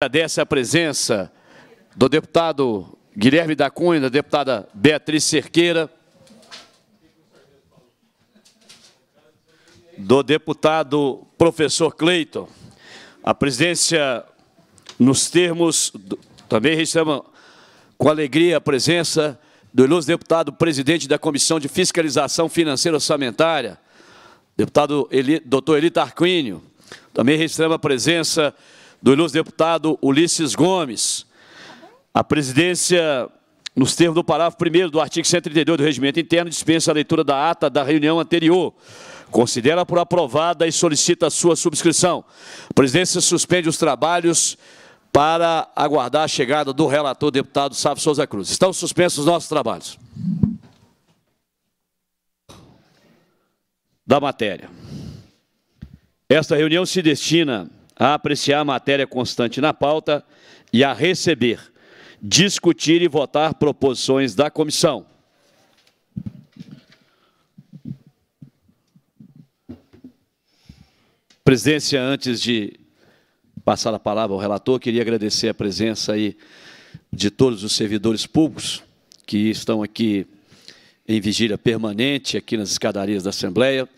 Agradece a presença do deputado Guilherme da Cunha, da deputada Beatriz Cerqueira, do deputado professor Cleiton. A presidência, nos termos, também registramos com alegria a presença do ilustre deputado presidente da Comissão de Fiscalização Financeira Orçamentária, deputado Eli, doutor Eli Arquínio. Também registramos a presença do ilustre deputado Ulisses Gomes. A presidência, nos termos do parágrafo 1 do artigo 132 do Regimento Interno, dispensa a leitura da ata da reunião anterior. Considera por aprovada e solicita a sua subscrição. A presidência suspende os trabalhos para aguardar a chegada do relator deputado Sávio Souza Cruz. Estão suspensos os nossos trabalhos. Da matéria. Esta reunião se destina a apreciar a matéria constante na pauta e a receber, discutir e votar proposições da comissão. Presidência, antes de passar a palavra ao relator, queria agradecer a presença aí de todos os servidores públicos que estão aqui em vigília permanente, aqui nas escadarias da Assembleia,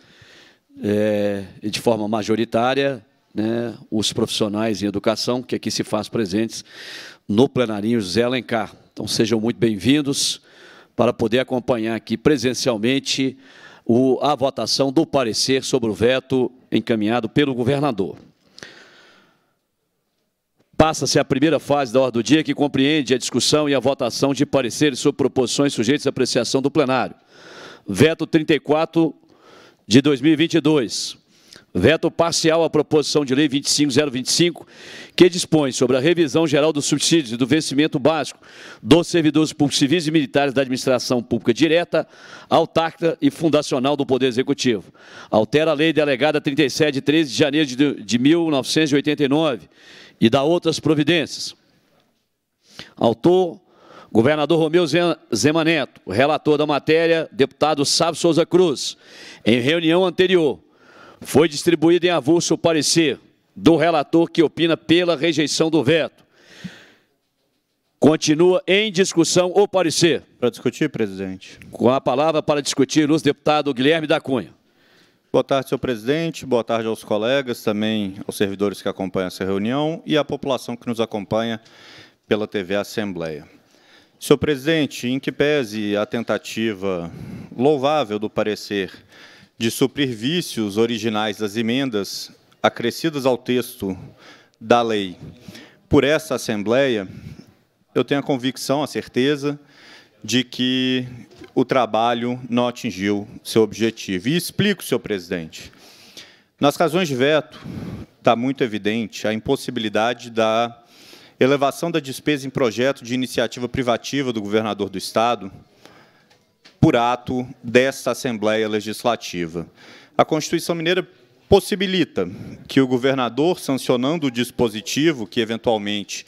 é, e de forma majoritária, né, os profissionais em educação que aqui se faz presentes no plenarinho José Alencar. Então sejam muito bem-vindos para poder acompanhar aqui presencialmente o, a votação do parecer sobre o veto encaminhado pelo governador. Passa-se a primeira fase da ordem do dia, que compreende a discussão e a votação de pareceres sobre proposições sujeitas à apreciação do plenário. Veto 34 de 2022. Veto parcial à proposição de lei 25025, que dispõe sobre a revisão geral dos subsídios e do vencimento básico dos servidores públicos civis e militares da administração pública direta, autárquica e fundacional do Poder Executivo. Altera a lei delegada 37 de 13 de janeiro de 1989 e dá outras providências. Autor, Governador Romeu Zema Neto, relator da matéria, deputado Sábio Souza Cruz, em reunião anterior, foi distribuído em avulso o parecer do relator que opina pela rejeição do veto. Continua em discussão o parecer. Para discutir, presidente. Com a palavra para discutir, o deputado Guilherme da Cunha. Boa tarde, senhor presidente. Boa tarde aos colegas, também aos servidores que acompanham essa reunião e à população que nos acompanha pela TV Assembleia. Senhor presidente, em que pese a tentativa louvável do parecer de suprir vícios originais das emendas acrescidas ao texto da lei por essa Assembleia, eu tenho a convicção, a certeza, de que o trabalho não atingiu seu objetivo. E explico, senhor presidente. Nas razões de veto, está muito evidente a impossibilidade da elevação da despesa em projeto de iniciativa privativa do governador do Estado, por ato desta Assembleia Legislativa. A Constituição Mineira possibilita que o governador, sancionando o dispositivo que eventualmente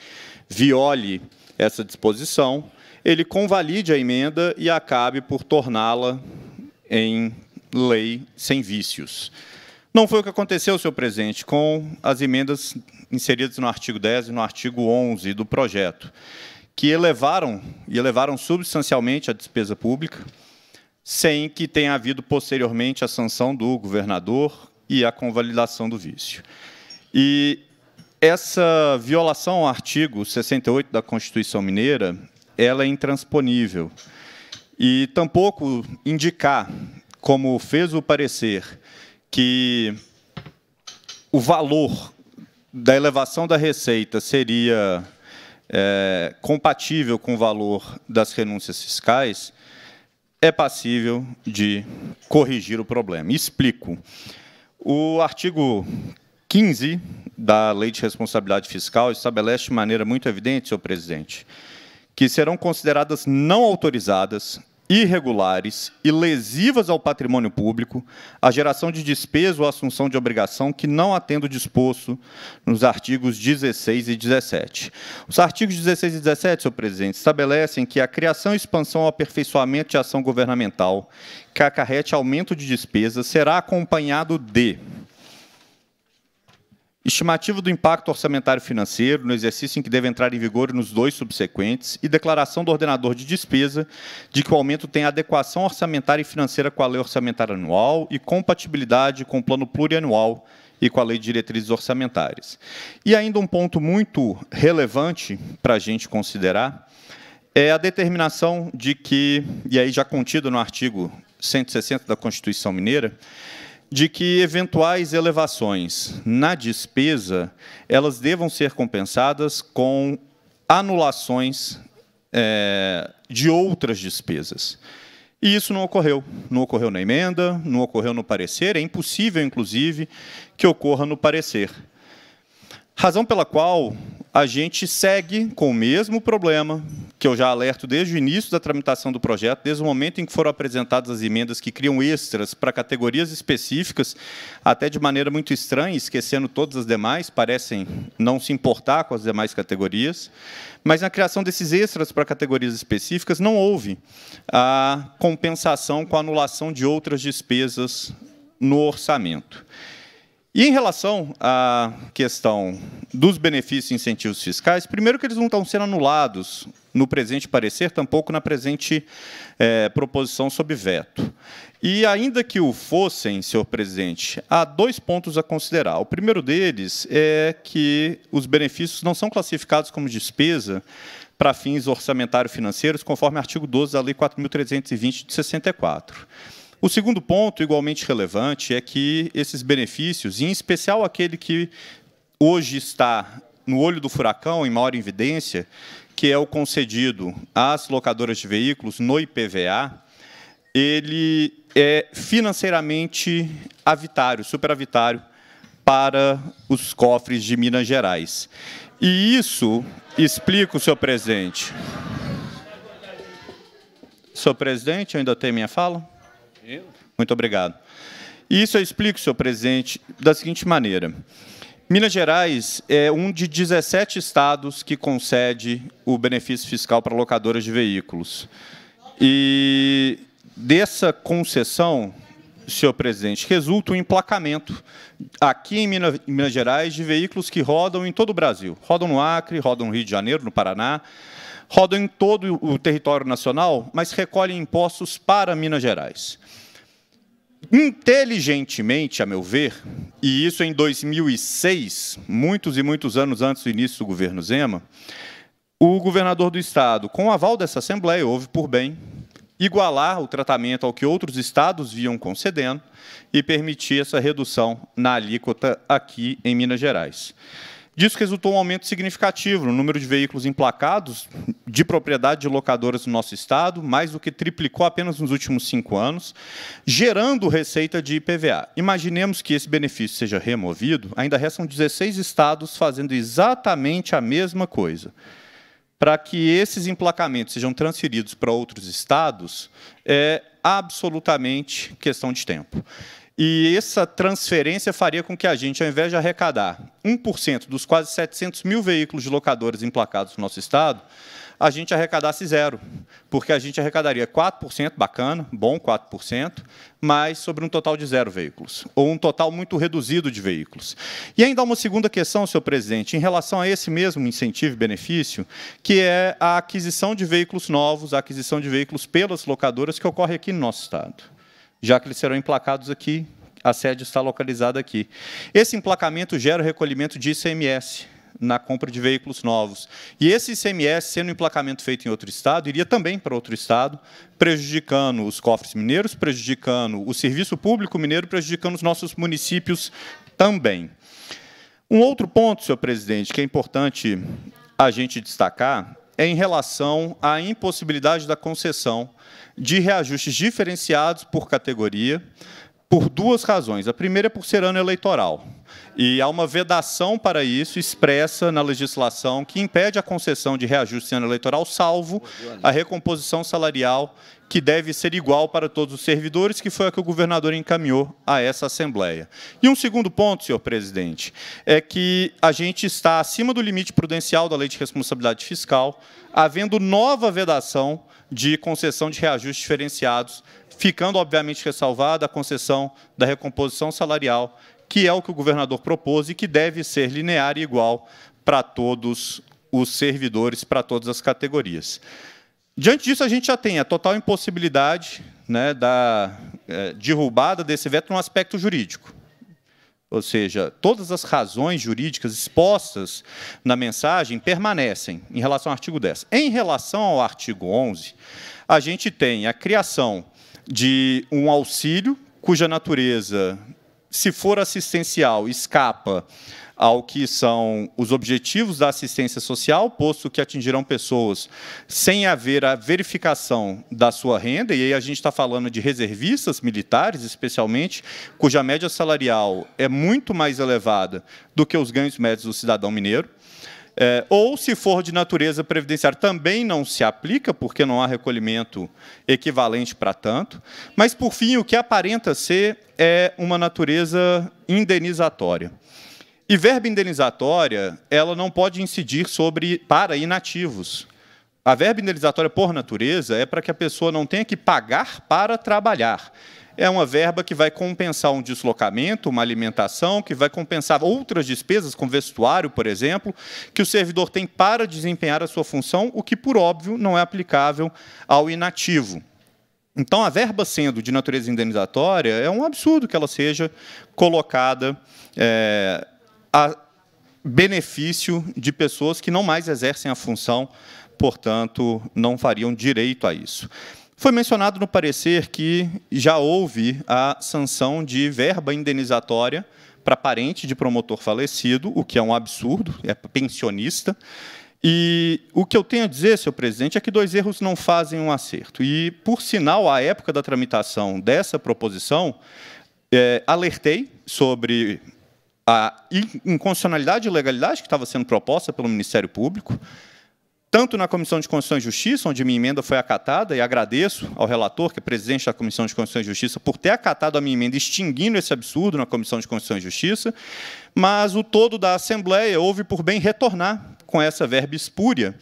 viole essa disposição, ele convalide a emenda e acabe por torná-la em lei sem vícios. Não foi o que aconteceu, senhor presidente, com as emendas inseridas no artigo 10 e no artigo 11 do projeto que elevaram e elevaram substancialmente a despesa pública, sem que tenha havido posteriormente a sanção do governador e a convalidação do vício. E essa violação ao artigo 68 da Constituição Mineira, ela é intransponível. E tampouco indicar, como fez o parecer, que o valor da elevação da receita seria é, compatível com o valor das renúncias fiscais, é passível de corrigir o problema. Explico. O artigo 15 da Lei de Responsabilidade Fiscal estabelece de maneira muito evidente, senhor presidente, que serão consideradas não autorizadas irregulares e lesivas ao patrimônio público, a geração de despesa ou assunção de obrigação que não atendo disposto nos artigos 16 e 17. Os artigos 16 e 17, senhor presidente, estabelecem que a criação, expansão ou aperfeiçoamento de ação governamental que acarrete aumento de despesa será acompanhado de Estimativo do impacto orçamentário financeiro no exercício em que deve entrar em vigor nos dois subsequentes e declaração do ordenador de despesa de que o aumento tem adequação orçamentária e financeira com a lei orçamentária anual e compatibilidade com o plano plurianual e com a lei de diretrizes orçamentárias. E ainda um ponto muito relevante para a gente considerar é a determinação de que, e aí já contido no artigo 160 da Constituição Mineira, de que eventuais elevações na despesa elas devam ser compensadas com anulações é, de outras despesas. E isso não ocorreu. Não ocorreu na emenda, não ocorreu no parecer, é impossível, inclusive, que ocorra no parecer. Razão pela qual a gente segue com o mesmo problema que eu já alerto desde o início da tramitação do projeto, desde o momento em que foram apresentadas as emendas que criam extras para categorias específicas, até de maneira muito estranha, esquecendo todas as demais, parecem não se importar com as demais categorias, mas na criação desses extras para categorias específicas não houve a compensação com a anulação de outras despesas no orçamento. E em relação à questão dos benefícios e incentivos fiscais, primeiro que eles não estão sendo anulados no presente parecer, tampouco na presente é, proposição sob veto. E ainda que o fossem, senhor presidente, há dois pontos a considerar. O primeiro deles é que os benefícios não são classificados como despesa para fins orçamentário financeiros, conforme artigo 12 da Lei 4.320 de 64. O segundo ponto, igualmente relevante, é que esses benefícios, em especial aquele que hoje está no olho do furacão, em maior evidência, que é o concedido às locadoras de veículos no IPVA, ele é financeiramente avitário, superavitário para os cofres de Minas Gerais. E isso explica o seu presidente. Senhor presidente, ainda tem minha fala? Muito obrigado. Isso eu explico, senhor presidente, da seguinte maneira. Minas Gerais é um de 17 estados que concede o benefício fiscal para locadoras de veículos. E dessa concessão, senhor presidente, resulta o um emplacamento aqui em Minas, em Minas Gerais de veículos que rodam em todo o Brasil. Rodam no Acre, rodam no Rio de Janeiro, no Paraná, rodam em todo o território nacional, mas recolhem impostos para Minas Gerais inteligentemente, a meu ver, e isso em 2006, muitos e muitos anos antes do início do governo Zema, o governador do estado, com o aval dessa Assembleia, houve por bem igualar o tratamento ao que outros estados vinham concedendo e permitir essa redução na alíquota aqui em Minas Gerais. Disso resultou um aumento significativo no número de veículos emplacados de propriedade de locadoras no nosso estado, mais do que triplicou apenas nos últimos cinco anos, gerando receita de IPVA. Imaginemos que esse benefício seja removido, ainda restam 16 estados fazendo exatamente a mesma coisa. Para que esses emplacamentos sejam transferidos para outros estados, é absolutamente questão de tempo. E essa transferência faria com que a gente, ao invés de arrecadar 1% dos quase 700 mil veículos de locadores emplacados no nosso Estado, a gente arrecadasse zero, porque a gente arrecadaria 4%, bacana, bom 4%, mas sobre um total de zero veículos, ou um total muito reduzido de veículos. E ainda há uma segunda questão, senhor presidente, em relação a esse mesmo incentivo e benefício, que é a aquisição de veículos novos, a aquisição de veículos pelas locadoras que ocorre aqui no nosso Estado já que eles serão emplacados aqui, a sede está localizada aqui. Esse emplacamento gera o recolhimento de ICMS na compra de veículos novos. E esse ICMS, sendo um emplacamento feito em outro estado, iria também para outro estado, prejudicando os cofres mineiros, prejudicando o serviço público mineiro, prejudicando os nossos municípios também. Um outro ponto, senhor presidente, que é importante a gente destacar é em relação à impossibilidade da concessão de reajustes diferenciados por categoria, por duas razões. A primeira é por ser ano eleitoral. E há uma vedação para isso expressa na legislação que impede a concessão de reajuste ano eleitoral, salvo a recomposição salarial, que deve ser igual para todos os servidores, que foi a que o governador encaminhou a essa Assembleia. E um segundo ponto, senhor presidente, é que a gente está acima do limite prudencial da Lei de Responsabilidade Fiscal, havendo nova vedação de concessão de reajustes diferenciados ficando, obviamente, ressalvada a concessão da recomposição salarial, que é o que o governador propôs e que deve ser linear e igual para todos os servidores, para todas as categorias. Diante disso, a gente já tem a total impossibilidade né, da é, derrubada desse veto no aspecto jurídico. Ou seja, todas as razões jurídicas expostas na mensagem permanecem em relação ao artigo 10. Em relação ao artigo 11, a gente tem a criação de um auxílio cuja natureza, se for assistencial, escapa ao que são os objetivos da assistência social, posto que atingirão pessoas sem haver a verificação da sua renda, e aí a gente está falando de reservistas militares, especialmente, cuja média salarial é muito mais elevada do que os ganhos médios do cidadão mineiro. É, ou, se for de natureza previdenciária, também não se aplica, porque não há recolhimento equivalente para tanto. Mas, por fim, o que aparenta ser é uma natureza indenizatória. E verba indenizatória, ela não pode incidir sobre para inativos. A verba indenizatória, por natureza, é para que a pessoa não tenha que pagar para trabalhar é uma verba que vai compensar um deslocamento, uma alimentação, que vai compensar outras despesas, como vestuário, por exemplo, que o servidor tem para desempenhar a sua função, o que, por óbvio, não é aplicável ao inativo. Então, a verba sendo de natureza indenizatória, é um absurdo que ela seja colocada é, a benefício de pessoas que não mais exercem a função, portanto, não fariam direito a isso. Foi mencionado no parecer que já houve a sanção de verba indenizatória para parente de promotor falecido, o que é um absurdo, é pensionista. E o que eu tenho a dizer, senhor presidente, é que dois erros não fazem um acerto. E, por sinal, à época da tramitação dessa proposição, é, alertei sobre a inconstitucionalidade e legalidade que estava sendo proposta pelo Ministério Público tanto na Comissão de Constituição e Justiça, onde minha emenda foi acatada, e agradeço ao relator, que é presidente da Comissão de Constituição e Justiça, por ter acatado a minha emenda, extinguindo esse absurdo na Comissão de Constituição e Justiça, mas o todo da Assembleia houve por bem retornar com essa verba espúria,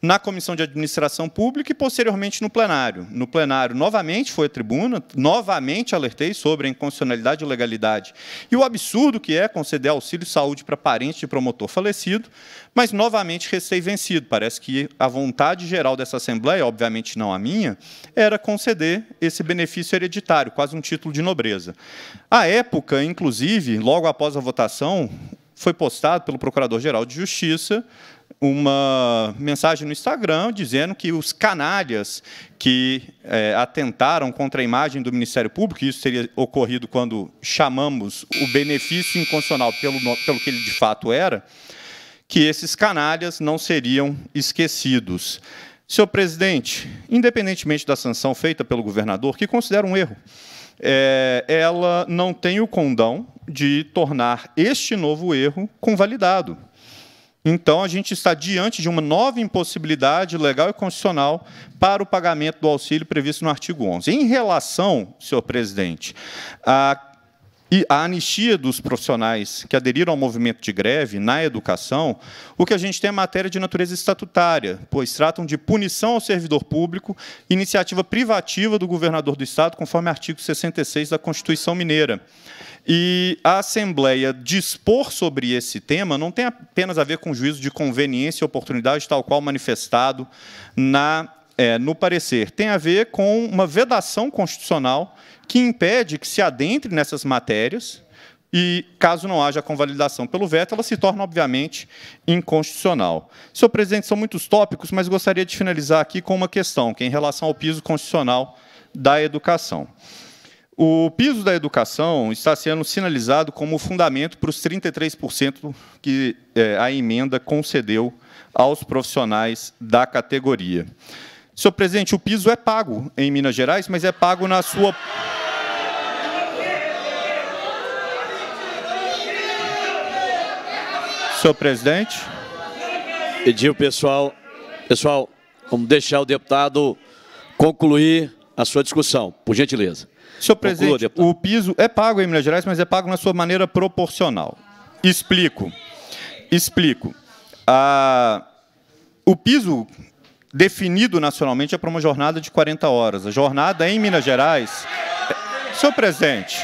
na Comissão de Administração Pública e, posteriormente, no plenário. No plenário, novamente, foi a tribuna, novamente alertei sobre a inconstitucionalidade e legalidade e o absurdo que é conceder auxílio-saúde para parente de promotor falecido, mas, novamente, restei vencido. Parece que a vontade geral dessa Assembleia, obviamente não a minha, era conceder esse benefício hereditário, quase um título de nobreza. À época, inclusive, logo após a votação, foi postado pelo Procurador-Geral de Justiça uma mensagem no Instagram dizendo que os canalhas que é, atentaram contra a imagem do Ministério Público, isso teria ocorrido quando chamamos o benefício inconstitucional pelo, pelo que ele de fato era, que esses canalhas não seriam esquecidos. Senhor presidente, independentemente da sanção feita pelo governador, que considera um erro, é, ela não tem o condão de tornar este novo erro convalidado. Então, a gente está diante de uma nova impossibilidade legal e constitucional para o pagamento do auxílio previsto no artigo 11. Em relação, senhor presidente, à a anistia dos profissionais que aderiram ao movimento de greve na educação, o que a gente tem é matéria de natureza estatutária, pois tratam de punição ao servidor público, iniciativa privativa do governador do Estado, conforme artigo 66 da Constituição Mineira. E a Assembleia dispor sobre esse tema não tem apenas a ver com juízo de conveniência e oportunidade, tal qual manifestado na, é, no parecer. Tem a ver com uma vedação constitucional que impede que se adentre nessas matérias e, caso não haja convalidação pelo veto, ela se torna, obviamente, inconstitucional. Senhor presidente, são muitos tópicos, mas gostaria de finalizar aqui com uma questão, que é em relação ao piso constitucional da educação. O piso da educação está sendo sinalizado como fundamento para os 33% que é, a emenda concedeu aos profissionais da categoria. Senhor presidente, o piso é pago em Minas Gerais, mas é pago na sua. Senhor presidente. Pediu, pessoal. Pessoal, vamos deixar o deputado concluir a sua discussão, por gentileza. Senhor presidente, Conclua, o piso é pago em Minas Gerais, mas é pago na sua maneira proporcional. Explico. Explico. Ah, o piso definido nacionalmente é para uma jornada de 40 horas. A jornada em Minas Gerais. É- Senhor presidente.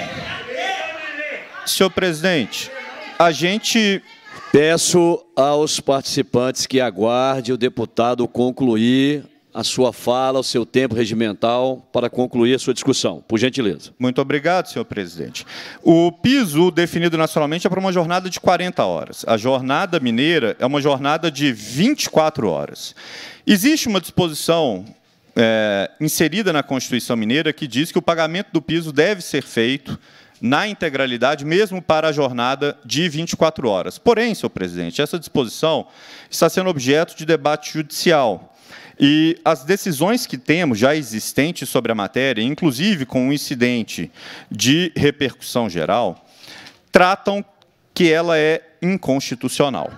Senhor presidente, a gente. Peço aos participantes que aguarde o deputado concluir a sua fala, o seu tempo regimental para concluir a sua discussão, por gentileza. Muito obrigado, senhor presidente. O piso definido nacionalmente é para uma jornada de 40 horas. A jornada mineira é uma jornada de 24 horas. Existe uma disposição é, inserida na Constituição Mineira que diz que o pagamento do piso deve ser feito na integralidade, mesmo para a jornada de 24 horas. Porém, senhor presidente, essa disposição está sendo objeto de debate judicial. E as decisões que temos já existentes sobre a matéria, inclusive com um incidente de repercussão geral, tratam que ela é inconstitucional.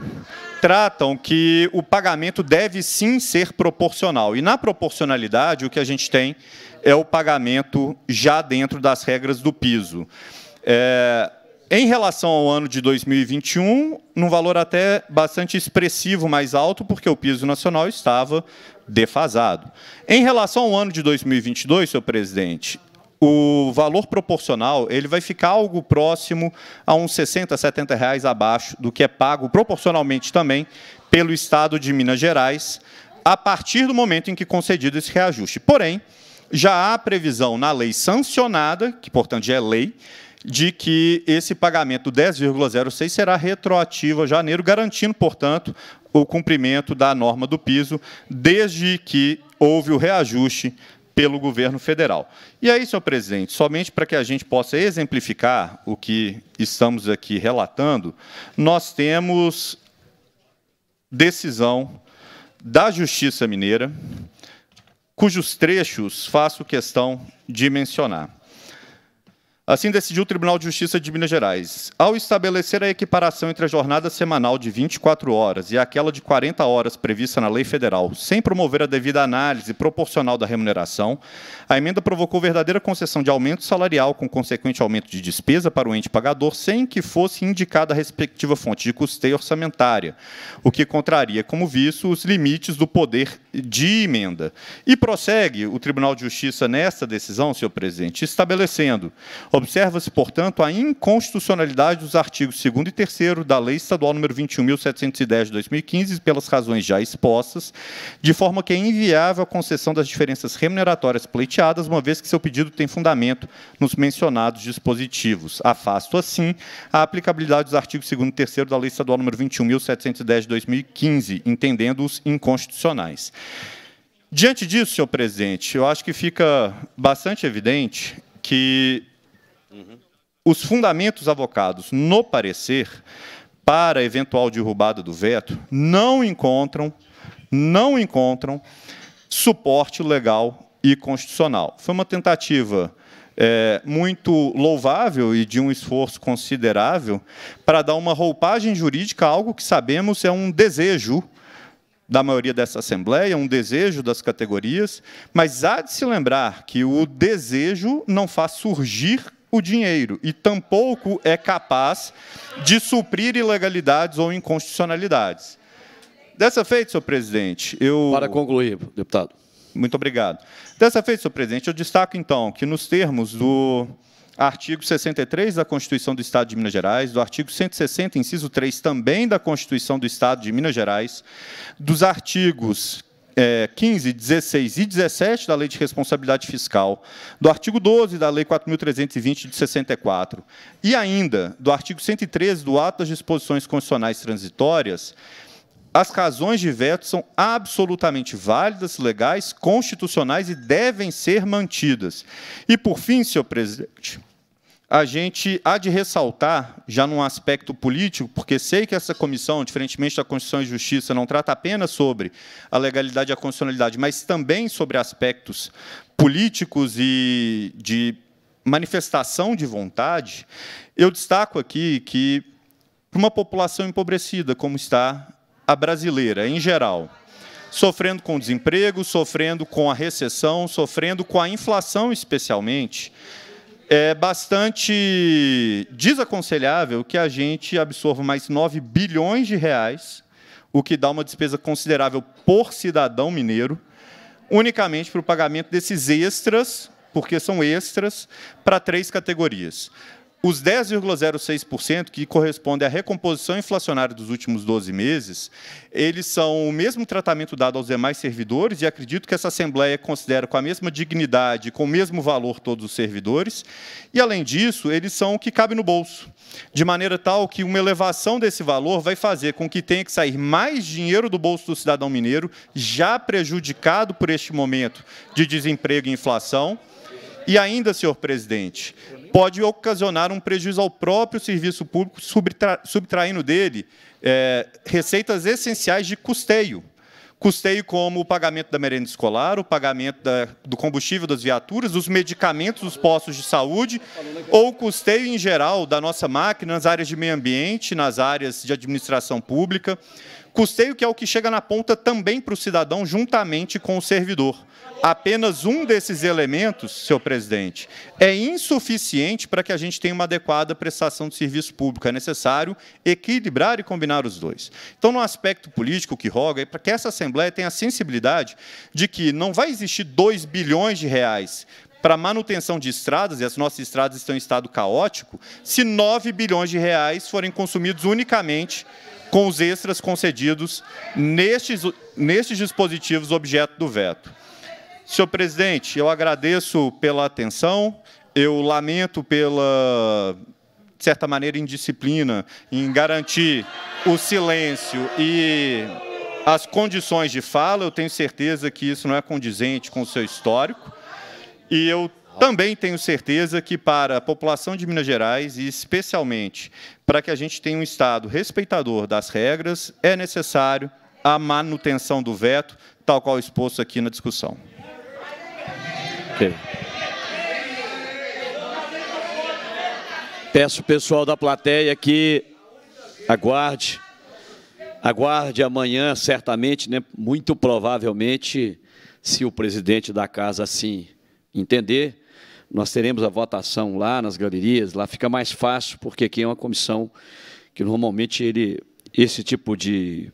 Tratam que o pagamento deve sim ser proporcional. E na proporcionalidade, o que a gente tem é o pagamento já dentro das regras do piso. É, em relação ao ano de 2021, num valor até bastante expressivo mais alto, porque o piso nacional estava defasado. Em relação ao ano de 2022, senhor presidente, o valor proporcional ele vai ficar algo próximo a uns 60, 70 reais abaixo do que é pago proporcionalmente também pelo Estado de Minas Gerais, a partir do momento em que concedido esse reajuste. Porém, já há previsão na lei sancionada, que, portanto, já é lei, de que esse pagamento 10,06 será retroativo a janeiro, garantindo, portanto, o cumprimento da norma do piso, desde que houve o reajuste pelo governo federal. E aí, senhor presidente, somente para que a gente possa exemplificar o que estamos aqui relatando, nós temos decisão da Justiça Mineira, cujos trechos faço questão de mencionar. Assim decidiu o Tribunal de Justiça de Minas Gerais. Ao estabelecer a equiparação entre a jornada semanal de 24 horas e aquela de 40 horas prevista na lei federal, sem promover a devida análise proporcional da remuneração, a emenda provocou verdadeira concessão de aumento salarial com consequente aumento de despesa para o ente pagador, sem que fosse indicada a respectiva fonte de custeio orçamentária, o que contraria como visto, os limites do poder de emenda. E prossegue o Tribunal de Justiça nesta decisão, senhor presidente, estabelecendo: observa-se, portanto, a inconstitucionalidade dos artigos 2 e 3 da Lei Estadual nº 21.710 de 2015, pelas razões já expostas, de forma que é inviável a concessão das diferenças remuneratórias pleiteadas, uma vez que seu pedido tem fundamento nos mencionados dispositivos. Afasto, assim, a aplicabilidade dos artigos 2 e 3 da Lei Estadual nº 21.710 de 2015, entendendo-os inconstitucionais. Diante disso, senhor presidente, eu acho que fica bastante evidente que os fundamentos avocados no parecer para eventual derrubada do veto não encontram, não encontram suporte legal e constitucional. Foi uma tentativa é, muito louvável e de um esforço considerável para dar uma roupagem jurídica a algo que sabemos é um desejo da maioria dessa Assembleia, um desejo das categorias, mas há de se lembrar que o desejo não faz surgir o dinheiro e tampouco é capaz de suprir ilegalidades ou inconstitucionalidades. Dessa feita, senhor presidente, eu. Para concluir, deputado. Muito obrigado. Dessa feita, senhor presidente, eu destaco então que, nos termos do artigo 63 da Constituição do Estado de Minas Gerais, do artigo 160, inciso 3, também da Constituição do Estado de Minas Gerais, dos artigos é, 15, 16 e 17 da Lei de Responsabilidade Fiscal, do artigo 12 da Lei 4.320 de 64 e ainda do artigo 113 do Ato das Disposições Constitucionais Transitórias, as razões de veto são absolutamente válidas, legais, constitucionais e devem ser mantidas. E, por fim, senhor presidente, a gente há de ressaltar, já num aspecto político, porque sei que essa comissão, diferentemente da Constituição e Justiça, não trata apenas sobre a legalidade e a constitucionalidade, mas também sobre aspectos políticos e de manifestação de vontade, eu destaco aqui que, para uma população empobrecida como está a brasileira, em geral, sofrendo com o desemprego, sofrendo com a recessão, sofrendo com a inflação especialmente, é bastante desaconselhável que a gente absorva mais 9 bilhões de reais, o que dá uma despesa considerável por cidadão mineiro, unicamente para o pagamento desses extras, porque são extras, para três categorias. Os 10,06%, que corresponde à recomposição inflacionária dos últimos 12 meses, eles são o mesmo tratamento dado aos demais servidores, e acredito que essa Assembleia considera com a mesma dignidade, com o mesmo valor todos os servidores, e, além disso, eles são o que cabe no bolso, de maneira tal que uma elevação desse valor vai fazer com que tenha que sair mais dinheiro do bolso do cidadão mineiro, já prejudicado por este momento de desemprego e inflação, e ainda, senhor presidente, pode ocasionar um prejuízo ao próprio serviço público, subtra subtraindo dele é, receitas essenciais de custeio. Custeio como o pagamento da merenda escolar, o pagamento da, do combustível das viaturas, dos medicamentos dos postos de saúde, ou custeio em geral da nossa máquina nas áreas de meio ambiente, nas áreas de administração pública. Custeio que é o que chega na ponta também para o cidadão, juntamente com o servidor. Apenas um desses elementos, senhor presidente, é insuficiente para que a gente tenha uma adequada prestação de serviço público. É necessário equilibrar e combinar os dois. Então, no aspecto político que roga, é para que essa Assembleia tenha a sensibilidade de que não vai existir 2 bilhões de reais para manutenção de estradas, e as nossas estradas estão em estado caótico, se 9 bilhões de reais forem consumidos unicamente com os extras concedidos nestes, nestes dispositivos objeto do veto. Senhor presidente, eu agradeço pela atenção, eu lamento pela, de certa maneira, indisciplina em garantir o silêncio e as condições de fala. Eu tenho certeza que isso não é condizente com o seu histórico. E eu também tenho certeza que para a população de Minas Gerais e especialmente para que a gente tenha um Estado respeitador das regras, é necessário a manutenção do veto, tal qual exposto aqui na discussão. Okay. Peço o pessoal da plateia que aguarde, aguarde amanhã, certamente, né, muito provavelmente, se o presidente da casa assim entender, nós teremos a votação lá nas galerias, lá fica mais fácil, porque aqui é uma comissão que normalmente ele, esse tipo de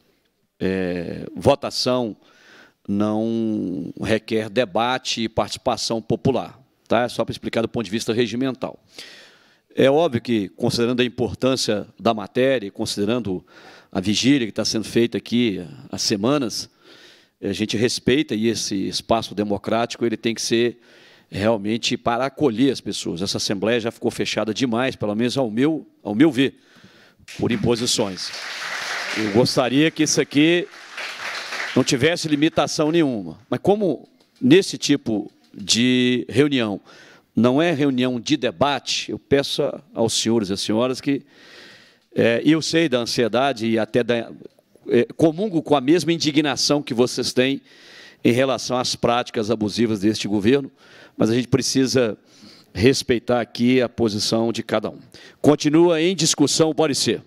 é, votação não requer debate e participação popular. Tá? É só para explicar do ponto de vista regimental. É óbvio que, considerando a importância da matéria, considerando a vigília que está sendo feita aqui há semanas, a gente respeita e esse espaço democrático ele tem que ser realmente para acolher as pessoas. Essa Assembleia já ficou fechada demais, pelo menos ao meu, ao meu ver, por imposições. Eu gostaria que isso aqui não tivesse limitação nenhuma. Mas como nesse tipo de reunião não é reunião de debate, eu peço aos senhores e às senhoras que é, eu sei da ansiedade e até da, é, comungo com a mesma indignação que vocês têm em relação às práticas abusivas deste governo, mas a gente precisa respeitar aqui a posição de cada um. Continua em discussão o parecer.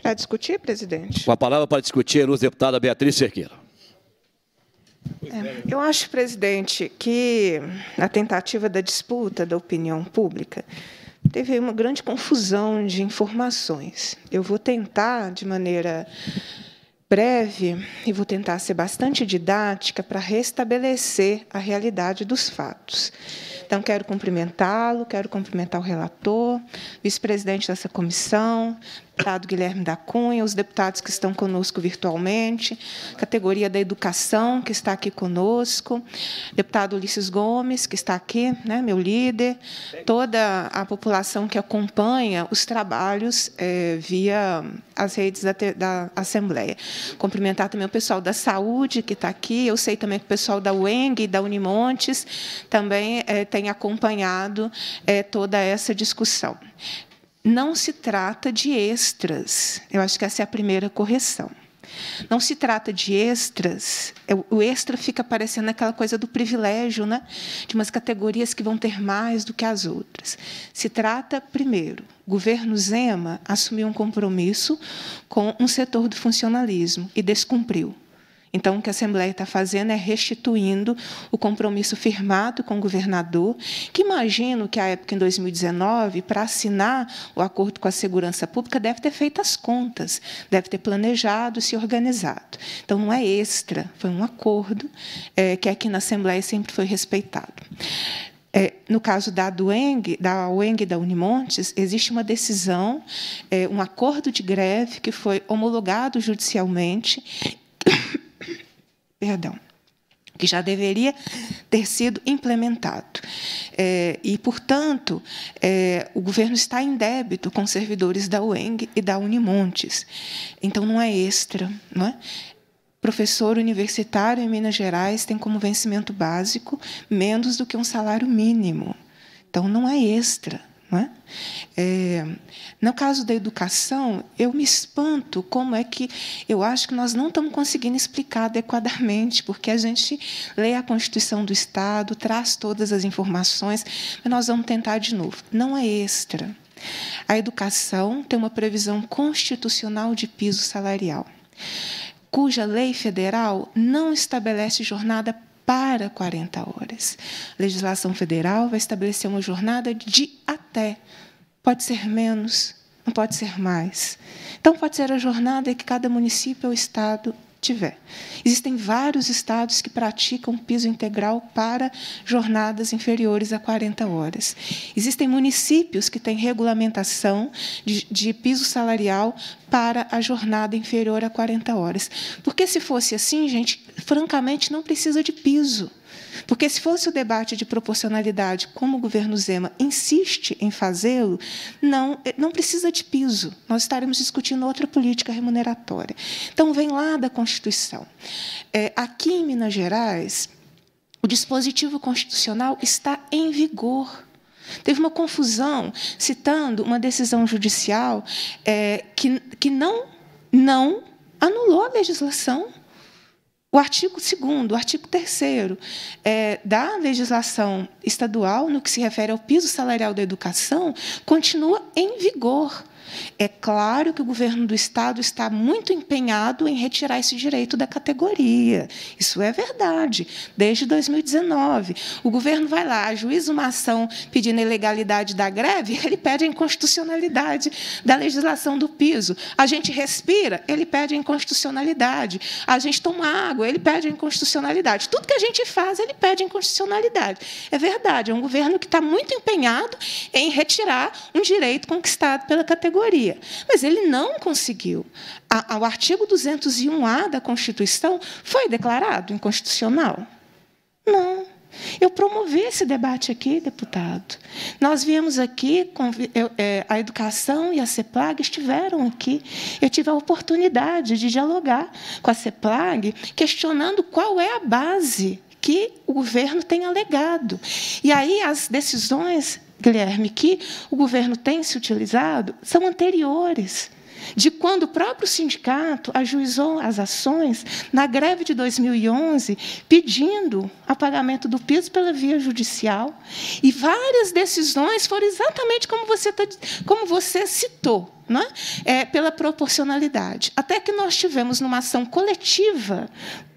Para discutir, presidente? Com a palavra para discutir, a deputada Beatriz Cerqueira. É, eu acho, presidente, que na tentativa da disputa da opinião pública teve uma grande confusão de informações. Eu vou tentar, de maneira breve e vou tentar ser bastante didática para restabelecer a realidade dos fatos. Então, quero cumprimentá-lo, quero cumprimentar o relator, vice-presidente dessa comissão, deputado Guilherme da Cunha, os deputados que estão conosco virtualmente, categoria da Educação, que está aqui conosco, deputado Ulisses Gomes, que está aqui, né, meu líder, toda a população que acompanha os trabalhos é, via as redes da, da, Assembleia. Cumprimentar também o pessoal da Saúde, que está aqui, eu sei também que o pessoal da UENG e da Unimontes também é, tem acompanhado é, toda essa discussão não se trata de extras. Eu acho que essa é a primeira correção. Não se trata de extras. É, o extra fica parecendo aquela coisa do privilégio, né? de umas categorias que vão ter mais do que as outras. Se trata, primeiro, o governo Zema assumiu um compromisso com um setor do funcionalismo e descumpriu. Então, o que a Assembleia está fazendo é restituindo o compromisso firmado com o governador, que imagino que, à época, em 2019, para assinar o acordo com a segurança pública, deve ter feito as contas, deve ter planejado, se organizado. Então, não é extra, foi um acordo é, que aqui na Assembleia sempre foi respeitado. É, no caso da Dueng, da UENG e da Unimontes, existe uma decisão, é, um acordo de greve que foi homologado judicialmente perdão, que já deveria ter sido implementado. É, e, portanto, é, o governo está em débito com servidores da UENG e da Unimontes. Então, não é extra. Não é? Professor universitário em Minas Gerais tem como vencimento básico menos do que um salário mínimo. Então, não é extra. Não é? É, no caso da educação, eu me espanto como é que eu acho que nós não estamos conseguindo explicar adequadamente, porque a gente lê a Constituição do Estado, traz todas as informações, mas nós vamos tentar de novo. Não é extra. A educação tem uma previsão constitucional de piso salarial, cuja lei federal não estabelece jornada para 40 horas. A legislação federal vai estabelecer uma jornada de até. Pode ser menos, não pode ser mais. Então, pode ser a jornada que cada município ou estado tiver. Existem vários estados que praticam piso integral para jornadas inferiores a 40 horas. Existem municípios que têm regulamentação de, de piso salarial para a jornada inferior a 40 horas. Porque se fosse assim, gente, francamente não precisa de piso. Porque se fosse o debate de proporcionalidade, como o governo Zema insiste em fazê-lo, não, eh, não precisa de piso. Nós estaremos discutindo outra política remuneratória. Então, vem lá da Constituição. É, aqui em Minas Gerais, o dispositivo constitucional está em vigor. Teve uma confusão citando uma decisão judicial é, que, que não, não anulou a legislação. O artigo 2, o artigo 3 é, da legislação estadual, no que se refere ao piso salarial da educação, continua em vigor. É claro que o governo do Estado está muito empenhado em retirar esse direito da categoria. Isso é verdade. Desde 2019. O governo vai lá, ajuiza uma ação pedindo a ilegalidade da greve, ele pede a inconstitucionalidade da legislação do piso. A gente respira, ele pede a inconstitucionalidade. A gente toma água, ele pede a inconstitucionalidade. Tudo que a gente faz, ele pede a inconstitucionalidade. É verdade, é um governo que está muito empenhado em retirar um direito conquistado pela categoria categoria. Mas ele não conseguiu. o artigo 201A da Constituição foi declarado inconstitucional? Não. Eu promovi esse debate aqui, deputado. Nós viemos aqui, é, a educação e a CEPLAG estiveram aqui. Eu tive a oportunidade de dialogar com a CEPLAG, questionando qual é a base que o governo tem alegado. E aí as decisões Guilherme, que o governo tem se utilizado são anteriores de quando o próprio sindicato ajuizou as ações na greve de 2011, pedindo o pagamento do piso pela via judicial, e várias decisões foram exatamente como você, tá, como você citou. É? É, pela proporcionalidade. Até que nós tivemos, numa ação coletiva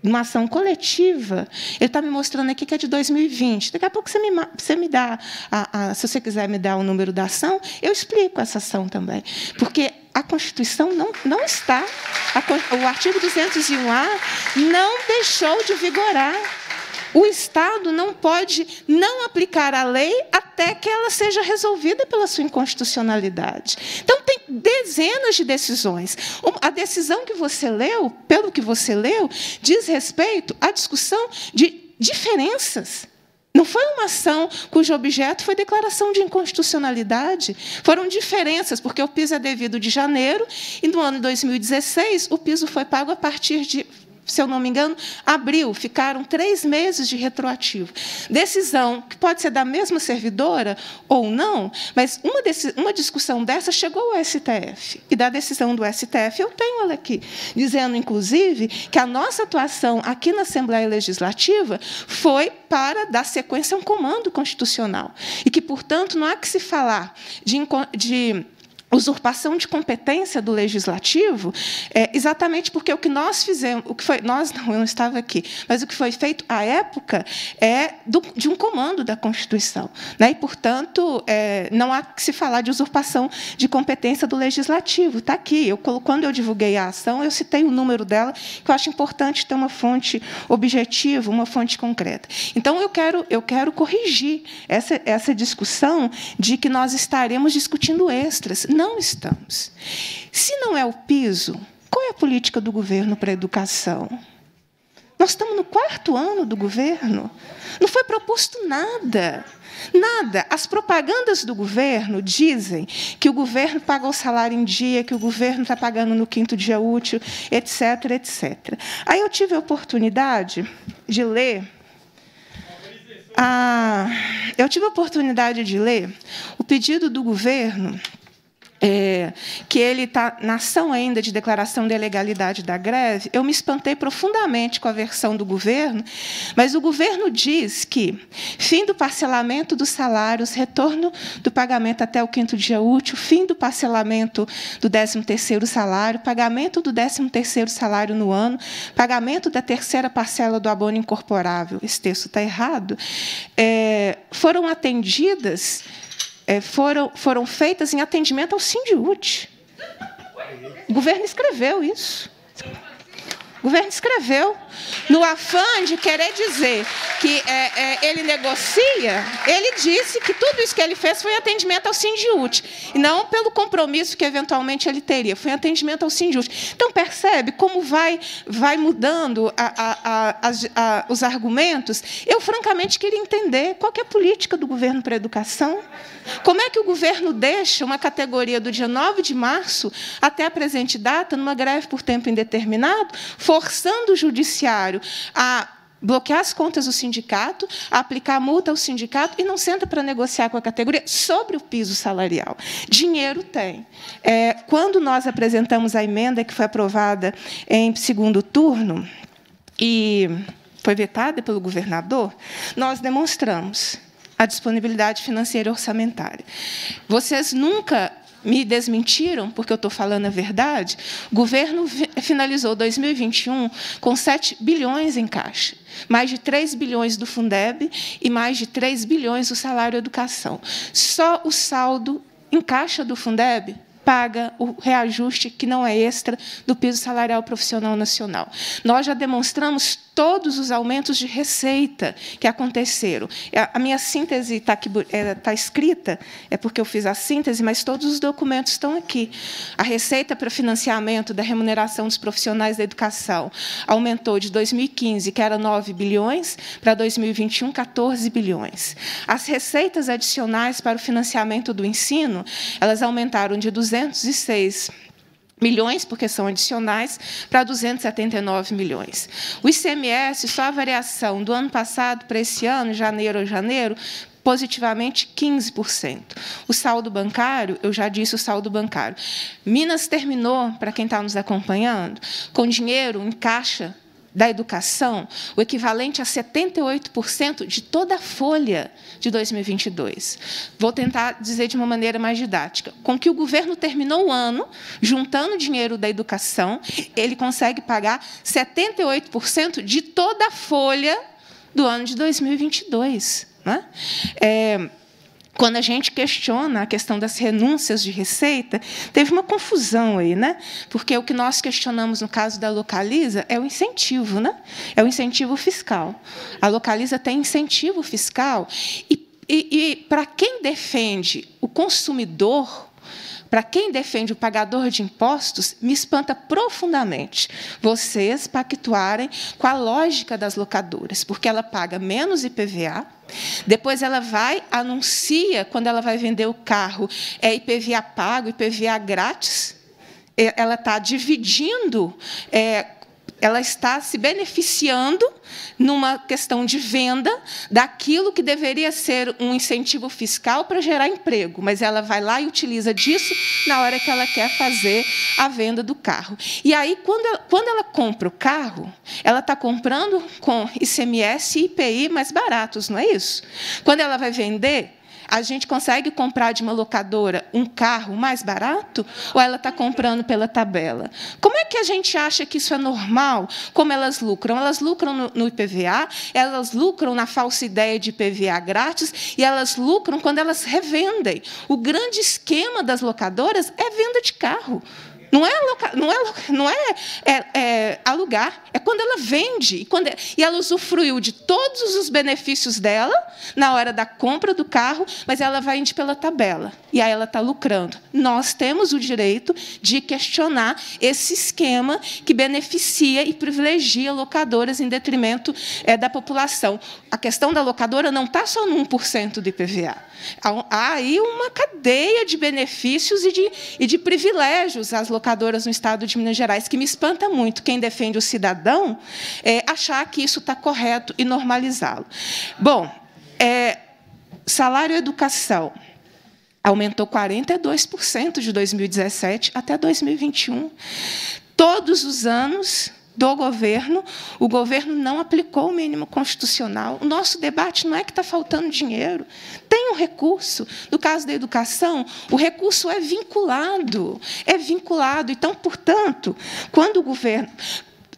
uma ação coletiva, ele está me mostrando aqui que é de 2020. Daqui a pouco você me, você me dá, a, a, se você quiser me dar o número da ação, eu explico essa ação também. Porque a Constituição não, não está, a, o artigo 201A não deixou de vigorar. O Estado não pode não aplicar a lei até que ela seja resolvida pela sua inconstitucionalidade. Então, tem dezenas de decisões. A decisão que você leu, pelo que você leu, diz respeito à discussão de diferenças. Não foi uma ação cujo objeto foi declaração de inconstitucionalidade. Foram diferenças, porque o piso é devido de janeiro e no ano 2016 o piso foi pago a partir de se eu não me engano, abril, ficaram três meses de retroativo. Decisão que pode ser da mesma servidora ou não, mas uma, uma discussão dessa chegou ao STF. E da decisão do STF eu tenho ela aqui, dizendo, inclusive, que a nossa atuação aqui na Assembleia Legislativa foi para dar sequência a um comando constitucional. E que, portanto, não há que se falar de. de usurpação de competência do legislativo, é, exatamente porque o que nós fizemos, o que foi, nós não, eu não estava aqui, mas o que foi feito à época é do, de um comando da Constituição, né? E portanto é, não há que se falar de usurpação de competência do legislativo. Está aqui. Eu quando eu divulguei a ação, eu citei o número dela, que eu acho importante ter uma fonte objetiva, uma fonte concreta. Então eu quero eu quero corrigir essa essa discussão de que nós estaremos discutindo extras. Não não estamos. Se não é o piso, qual é a política do governo para a educação? Nós estamos no quarto ano do governo. Não foi proposto nada. Nada. As propagandas do governo dizem que o governo paga o salário em dia, que o governo está pagando no quinto dia útil, etc, etc. Aí eu tive a oportunidade de ler. A, eu tive a oportunidade de ler o pedido do governo é, que ele está na ação ainda de declaração de legalidade da greve, eu me espantei profundamente com a versão do governo, mas o governo diz que fim do parcelamento dos salários, retorno do pagamento até o quinto dia útil, fim do parcelamento do 13º salário, pagamento do 13º salário no ano, pagamento da terceira parcela do abono incorporável, esse texto está errado, é, foram atendidas é, foram, foram feitas em atendimento ao Sindiúte. O governo escreveu isso. O governo escreveu no afã de querer dizer que é, é, ele negocia, ele disse que tudo isso que ele fez foi atendimento ao Sindiúte, e não pelo compromisso que eventualmente ele teria, foi atendimento ao Sindiúte. Então, percebe como vai, vai mudando a, a, a, os argumentos? Eu, francamente, queria entender qual que é a política do governo para a educação, como é que o governo deixa uma categoria do dia 9 de março até a presente data, numa greve por tempo indeterminado, forçando o judiciário judiciário a bloquear as contas do sindicato, aplicar multa ao sindicato e não senta para negociar com a categoria sobre o piso salarial. Dinheiro tem. É, quando nós apresentamos a emenda que foi aprovada em segundo turno e foi vetada pelo governador, nós demonstramos a disponibilidade financeira orçamentária. Vocês nunca me desmentiram porque eu estou falando a verdade, o governo finalizou 2021 com 7 bilhões em caixa. Mais de 3 bilhões do Fundeb e mais de 3 bilhões do salário educação. Só o saldo em caixa do Fundeb paga o reajuste, que não é extra, do piso salarial profissional nacional. Nós já demonstramos todos os aumentos de receita que aconteceram. É, a minha síntese está é, tá escrita, é porque eu fiz a síntese, mas todos os documentos estão aqui. A receita para financiamento da remuneração dos profissionais da educação aumentou de 2015, que era 9 bilhões, para 2021, 14 bilhões. As receitas adicionais para o financiamento do ensino, elas aumentaram de 200 206 milhões, porque são adicionais, para 279 milhões. O ICMS, só a variação do ano passado para esse ano, janeiro a janeiro, positivamente 15%. O saldo bancário, eu já disse o saldo bancário. Minas terminou, para quem está nos acompanhando, com dinheiro em caixa da educação o equivalente a 78% de toda a folha de 2022. Vou tentar dizer de uma maneira mais didática. Com que o governo terminou o ano, juntando dinheiro da educação, ele consegue pagar 78% de toda a folha do ano de 2022. Né? É, quando a gente questiona a questão das renúncias de receita, teve uma confusão aí, né? Porque o que nós questionamos no caso da Localiza é o incentivo, né? É o incentivo fiscal. A Localiza tem incentivo fiscal e, e, e para quem defende o consumidor para quem defende o pagador de impostos, me espanta profundamente vocês pactuarem com a lógica das locadoras, porque ela paga menos IPVA, depois ela vai, anuncia, quando ela vai vender o carro, é IPVA pago, IPVA grátis, ela está dividindo é, ela está se beneficiando numa questão de venda daquilo que deveria ser um incentivo fiscal para gerar emprego, mas ela vai lá e utiliza disso na hora que ela quer fazer a venda do carro. E aí, quando ela, quando ela compra o carro, ela está comprando com ICMS e IPI mais baratos, não é isso? Quando ela vai vender, a gente consegue comprar de uma locadora um carro mais barato ou ela está comprando pela tabela? Como é que a gente acha que isso é normal? Como elas lucram? Elas lucram no, IPVA, elas lucram na falsa ideia de IPVA grátis e elas lucram quando elas revendem. O grande esquema das locadoras é venda de carro. Não é, não é, não é, é, é, alugar, é quando ela vende. E, quando, é, e ela usufruiu de todos os benefícios dela na hora da compra do carro, mas ela vai indo pela tabela. E aí ela está lucrando. Nós temos o direito de questionar esse esquema que beneficia e privilegia locadoras em detrimento é, da população. A questão da locadora não está só no 1% do IPVA. Há aí uma cadeia de benefícios e de, e de privilégios às locadoras no estado de Minas Gerais, que me espanta muito quem defende o cidadão é, achar que isso está correto e normalizá-lo. Bom, é, salário e educação aumentou 42% de 2017 até 2021. Todos os anos do governo, o governo não aplicou o mínimo constitucional. O nosso debate não é que está faltando dinheiro, tem um recurso. No caso da educação, o recurso é vinculado, é vinculado. Então, portanto, quando o governo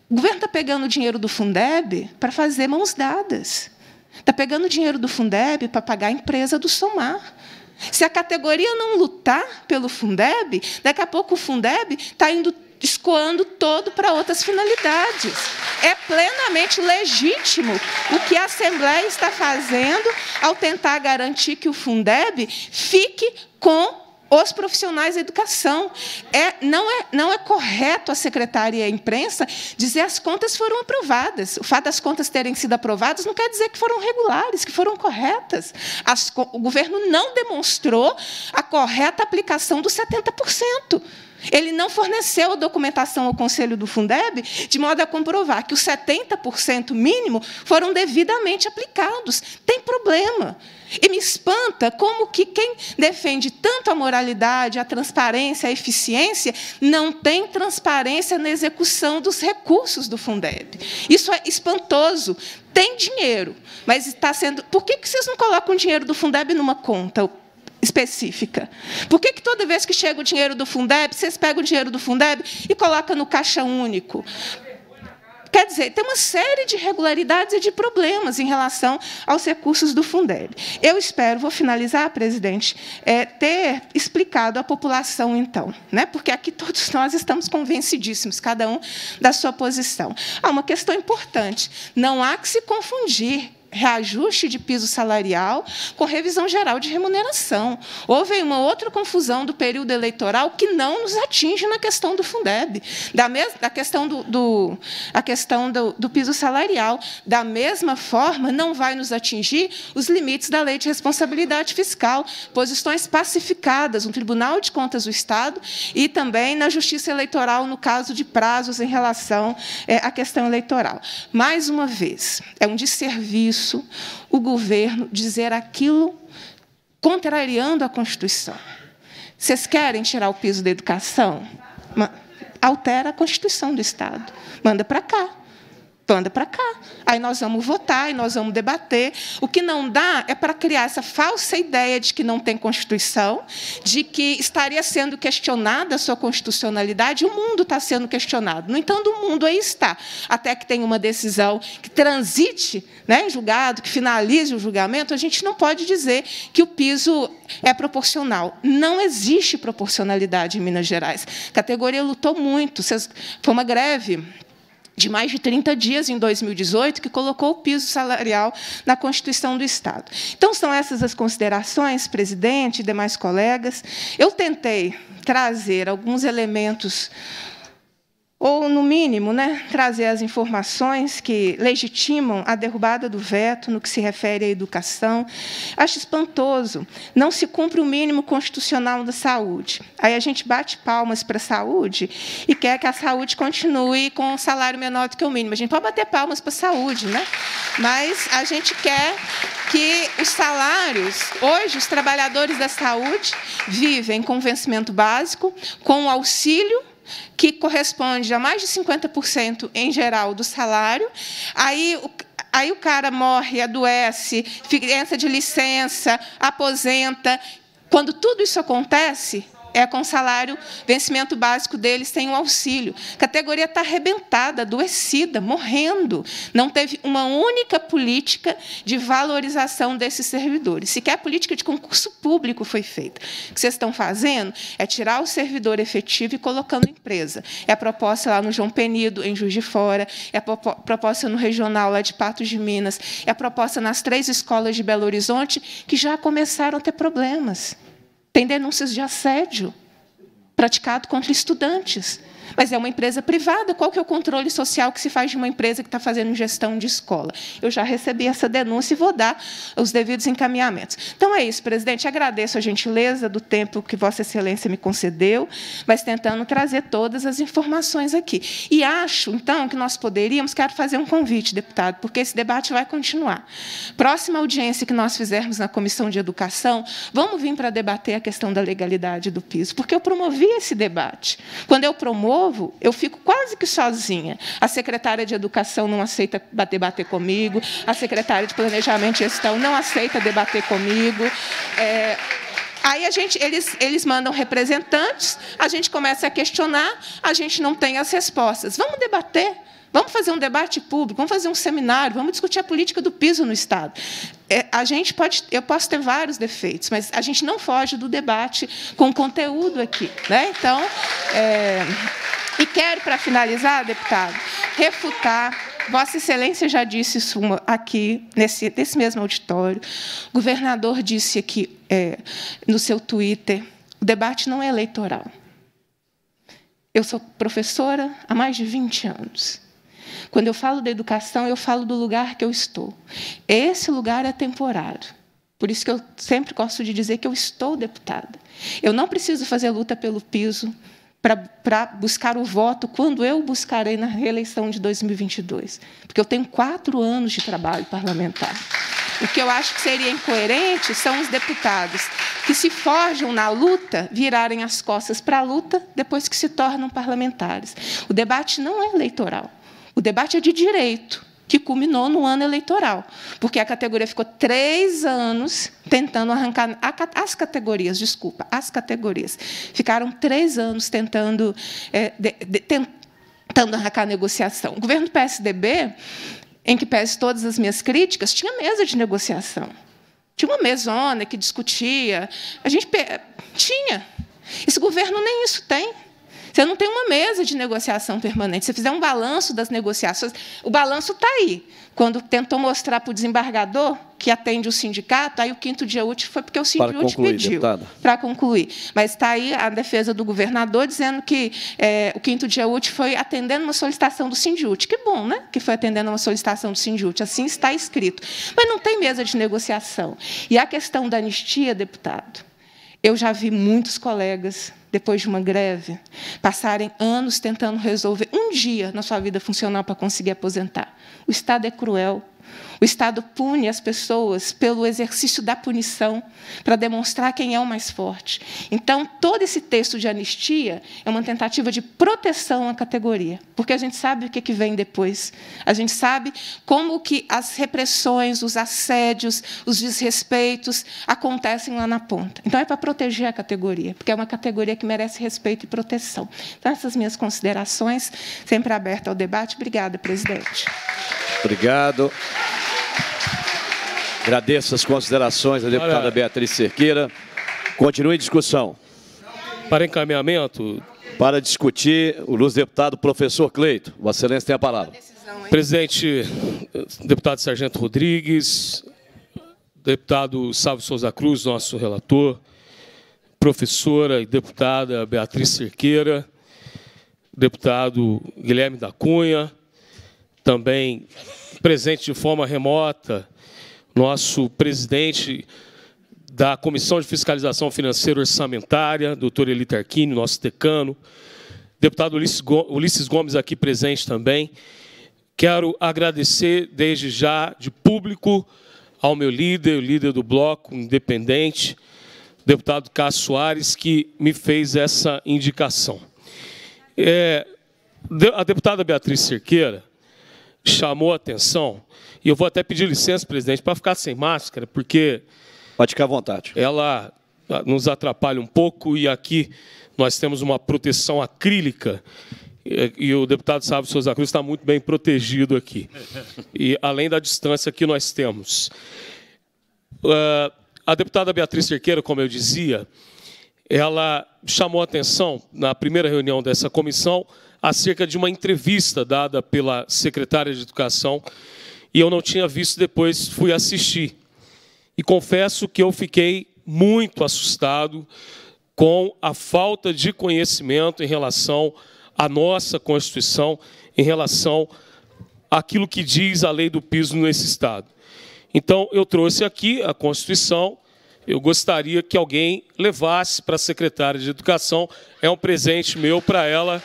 o governo está pegando o dinheiro do Fundeb para fazer mãos dadas. Está pegando o dinheiro do Fundeb para pagar a empresa do Somar. Se a categoria não lutar pelo Fundeb, daqui a pouco o Fundeb está indo escoando todo para outras finalidades. É plenamente legítimo o que a Assembleia está fazendo ao tentar garantir que o Fundeb fique com os profissionais da educação. É, não, é, não é correto a secretária e a imprensa dizer as contas foram aprovadas. O fato das contas terem sido aprovadas não quer dizer que foram regulares, que foram corretas. As, o governo não demonstrou a correta aplicação dos 70%. Ele não forneceu a documentação ao Conselho do Fundeb de modo a comprovar que os 70% mínimo foram devidamente aplicados. Tem problema. E me espanta como que quem defende tanto a moralidade, a transparência, a eficiência, não tem transparência na execução dos recursos do Fundeb. Isso é espantoso. Tem dinheiro, mas está sendo. Por que vocês não colocam o dinheiro do Fundeb numa conta? específica. Por que, que toda vez que chega o dinheiro do Fundeb, vocês pegam o dinheiro do Fundeb e colocam no caixa único? Quer dizer, tem uma série de irregularidades e de problemas em relação aos recursos do Fundeb. Eu espero, vou finalizar, presidente, é, ter explicado à população, então, né? porque aqui todos nós estamos convencidíssimos, cada um da sua posição. Há uma questão importante: não há que se confundir reajuste de piso salarial com revisão geral de remuneração. Houve uma outra confusão do período eleitoral que não nos atinge na questão do Fundeb, da, mes da questão, do, do a questão do, do piso salarial. Da mesma forma, não vai nos atingir os limites da lei de responsabilidade fiscal, posições pacificadas no Tribunal de Contas do Estado e também na Justiça Eleitoral, no caso de prazos em relação é, à questão eleitoral. Mais uma vez, é um desserviço isso o governo dizer aquilo contrariando a Constituição. Vocês querem tirar o piso da educação? Altera a Constituição do Estado. Manda para cá. Então anda para cá. Aí nós vamos votar, e nós vamos debater. O que não dá é para criar essa falsa ideia de que não tem Constituição, de que estaria sendo questionada a sua constitucionalidade. O mundo está sendo questionado. No entanto, o mundo aí está. Até que tenha uma decisão que transite né, em julgado, que finalize o julgamento, a gente não pode dizer que o piso é proporcional. Não existe proporcionalidade em Minas Gerais. A categoria lutou muito. Foi uma greve de mais de 30 dias em 2018, que colocou o piso salarial na Constituição do Estado. Então, são essas as considerações, presidente e demais colegas. Eu tentei trazer alguns elementos ou, no mínimo, né, trazer as informações que legitimam a derrubada do veto no que se refere à educação. Acho espantoso. Não se cumpre o mínimo constitucional da saúde. Aí a gente bate palmas para a saúde e quer que a saúde continue com um salário menor do que o mínimo. A gente pode bater palmas para a saúde, né? mas a gente quer que os salários. Hoje, os trabalhadores da saúde vivem com vencimento básico, com auxílio que corresponde a mais de 50% em geral do salário. Aí o, aí o cara morre, adoece, entra de licença, aposenta. Quando tudo isso acontece, é com salário, vencimento básico deles tem um auxílio. A categoria está arrebentada, adoecida, morrendo. Não teve uma única política de valorização desses servidores. Sequer a política de concurso público foi feita. O que vocês estão fazendo é tirar o servidor efetivo e colocando empresa. É a proposta lá no João Penido, em Juiz de Fora, é a proposta no regional lá de Patos de Minas, é a proposta nas três escolas de Belo Horizonte, que já começaram a ter problemas. Tem denúncias de assédio praticado contra estudantes. Mas é uma empresa privada, qual que é o controle social que se faz de uma empresa que está fazendo gestão de escola? Eu já recebi essa denúncia e vou dar os devidos encaminhamentos. Então é isso, presidente. Agradeço a gentileza do tempo que Vossa Excelência me concedeu, mas tentando trazer todas as informações aqui. E acho, então, que nós poderíamos, quero fazer um convite, deputado, porque esse debate vai continuar. Próxima audiência que nós fizermos na Comissão de Educação, vamos vir para debater a questão da legalidade do piso, porque eu promovi esse debate. Quando eu promovo, povo, eu fico quase que sozinha. A secretária de Educação não aceita debater comigo, a secretária de Planejamento e Gestão não aceita debater comigo. É, Aí a gente, eles, eles mandam representantes, a gente começa a questionar, a gente não tem as respostas. Vamos debater? Vamos fazer um debate público, vamos fazer um seminário, vamos discutir a política do piso no Estado. É, a gente pode, eu posso ter vários defeitos, mas a gente não foge do debate com conteúdo aqui, né? Então, é, e quero para finalizar, deputado, refutar Vossa Excelência já disse isso aqui, nesse, nesse mesmo auditório. O governador disse aqui é, no seu Twitter: o debate não é eleitoral. Eu sou professora há mais de 20 anos. Quando eu falo da educação, eu falo do lugar que eu estou. Esse lugar é temporário. Por isso que eu sempre gosto de dizer que eu estou deputada. Eu não preciso fazer luta pelo piso para buscar o voto quando eu buscarei na reeleição de 2022, porque eu tenho quatro anos de trabalho parlamentar. O que eu acho que seria incoerente são os deputados que se forjam na luta virarem as costas para a luta depois que se tornam parlamentares. O debate não é eleitoral. O debate é de direito, que culminou no ano eleitoral, porque a categoria ficou três anos tentando arrancar as categorias, desculpa, as categorias ficaram três anos tentando é, de, de, tentando arrancar a negociação. O governo do PSDB, em que pese todas as minhas críticas, tinha mesa de negociação, tinha uma mesona que discutia, a gente tinha. Esse governo nem isso tem. Você não tem uma mesa de negociação permanente. Se fizer um balanço das negociações, o balanço está aí. Quando tentou mostrar para o desembargador que atende o sindicato, aí o quinto dia útil foi porque o sindicato pediu deputada. para concluir. Mas está aí a defesa do governador dizendo que é, o quinto dia útil foi atendendo uma solicitação do sindiúte. Que bom, né? Que foi atendendo uma solicitação do sindiúte. Assim está escrito. Mas não tem mesa de negociação. E a questão da anistia, deputado, eu já vi muitos colegas depois de uma greve, passarem anos tentando resolver um dia na sua vida funcional para conseguir aposentar. O Estado é cruel, o Estado pune as pessoas pelo exercício da punição, para demonstrar quem é o mais forte. Então, todo esse texto de anistia é uma tentativa de proteção à categoria, porque a gente sabe o que vem depois. A gente sabe como que as repressões, os assédios, os desrespeitos acontecem lá na ponta. Então, é para proteger a categoria, porque é uma categoria que merece respeito e proteção. Então, essas minhas considerações, sempre aberta ao debate. Obrigada, presidente. Obrigado. Agradeço as considerações da deputada Olha, Beatriz Cerqueira. Continue a discussão. Para encaminhamento. Para discutir, o Luz deputado professor Cleito. Vossa Excelência tem a palavra. Presidente, deputado Sargento Rodrigues, deputado Salvo Souza Cruz, nosso relator, professora e deputada Beatriz Cerqueira, deputado Guilherme da Cunha, também presente de forma remota, nosso presidente da Comissão de Fiscalização Financeira Orçamentária, doutor Eli Tarquini, nosso decano, deputado Ulisses Gomes aqui presente também. Quero agradecer desde já, de público, ao meu líder, o líder do bloco independente, deputado Cássio Soares, que me fez essa indicação. É, a deputada Beatriz Cerqueira, chamou a atenção, e eu vou até pedir licença, presidente, para ficar sem máscara, porque. Pode ficar à vontade. Ela ah, nos atrapalha um pouco e aqui nós temos uma proteção acrílica e o deputado Sábio Souza Cruz está muito bem protegido aqui. E além da distância que nós temos. Uh, a deputada Beatriz Cerqueira, como eu dizia, ela chamou atenção na primeira reunião dessa comissão acerca de uma entrevista dada pela secretária de Educação e eu não tinha visto depois, fui assistir. E confesso que eu fiquei muito assustado com a falta de conhecimento em relação à nossa Constituição, em relação àquilo que diz a lei do piso nesse Estado. Então, eu trouxe aqui a Constituição. Eu gostaria que alguém levasse para a secretária de Educação. É um presente meu para ela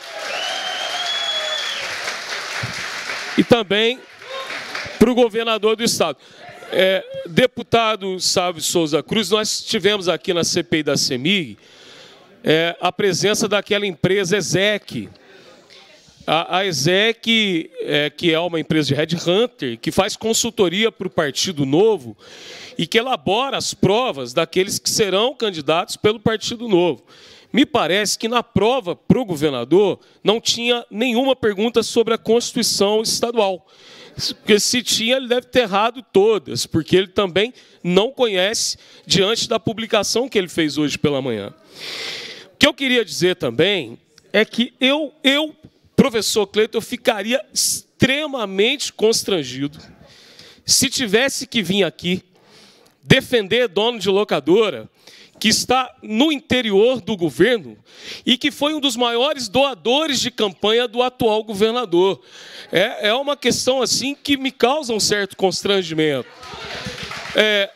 e também para o governador do Estado. É, deputado Sávio Souza Cruz, nós tivemos aqui na CPI da CEMIG é, a presença daquela empresa ESEC. A, a ESEC, é, que é uma empresa de Red Hunter, que faz consultoria para o Partido Novo e que elabora as provas daqueles que serão candidatos pelo Partido Novo. Me parece que na prova para o governador não tinha nenhuma pergunta sobre a Constituição Estadual. Porque se tinha, ele deve ter errado todas, porque ele também não conhece diante da publicação que ele fez hoje pela manhã. O que eu queria dizer também é que eu, eu professor Cleito, eu ficaria extremamente constrangido se tivesse que vir aqui defender dono de locadora que está no interior do governo e que foi um dos maiores doadores de campanha do atual governador. É, é uma questão assim que me causa um certo constrangimento. É,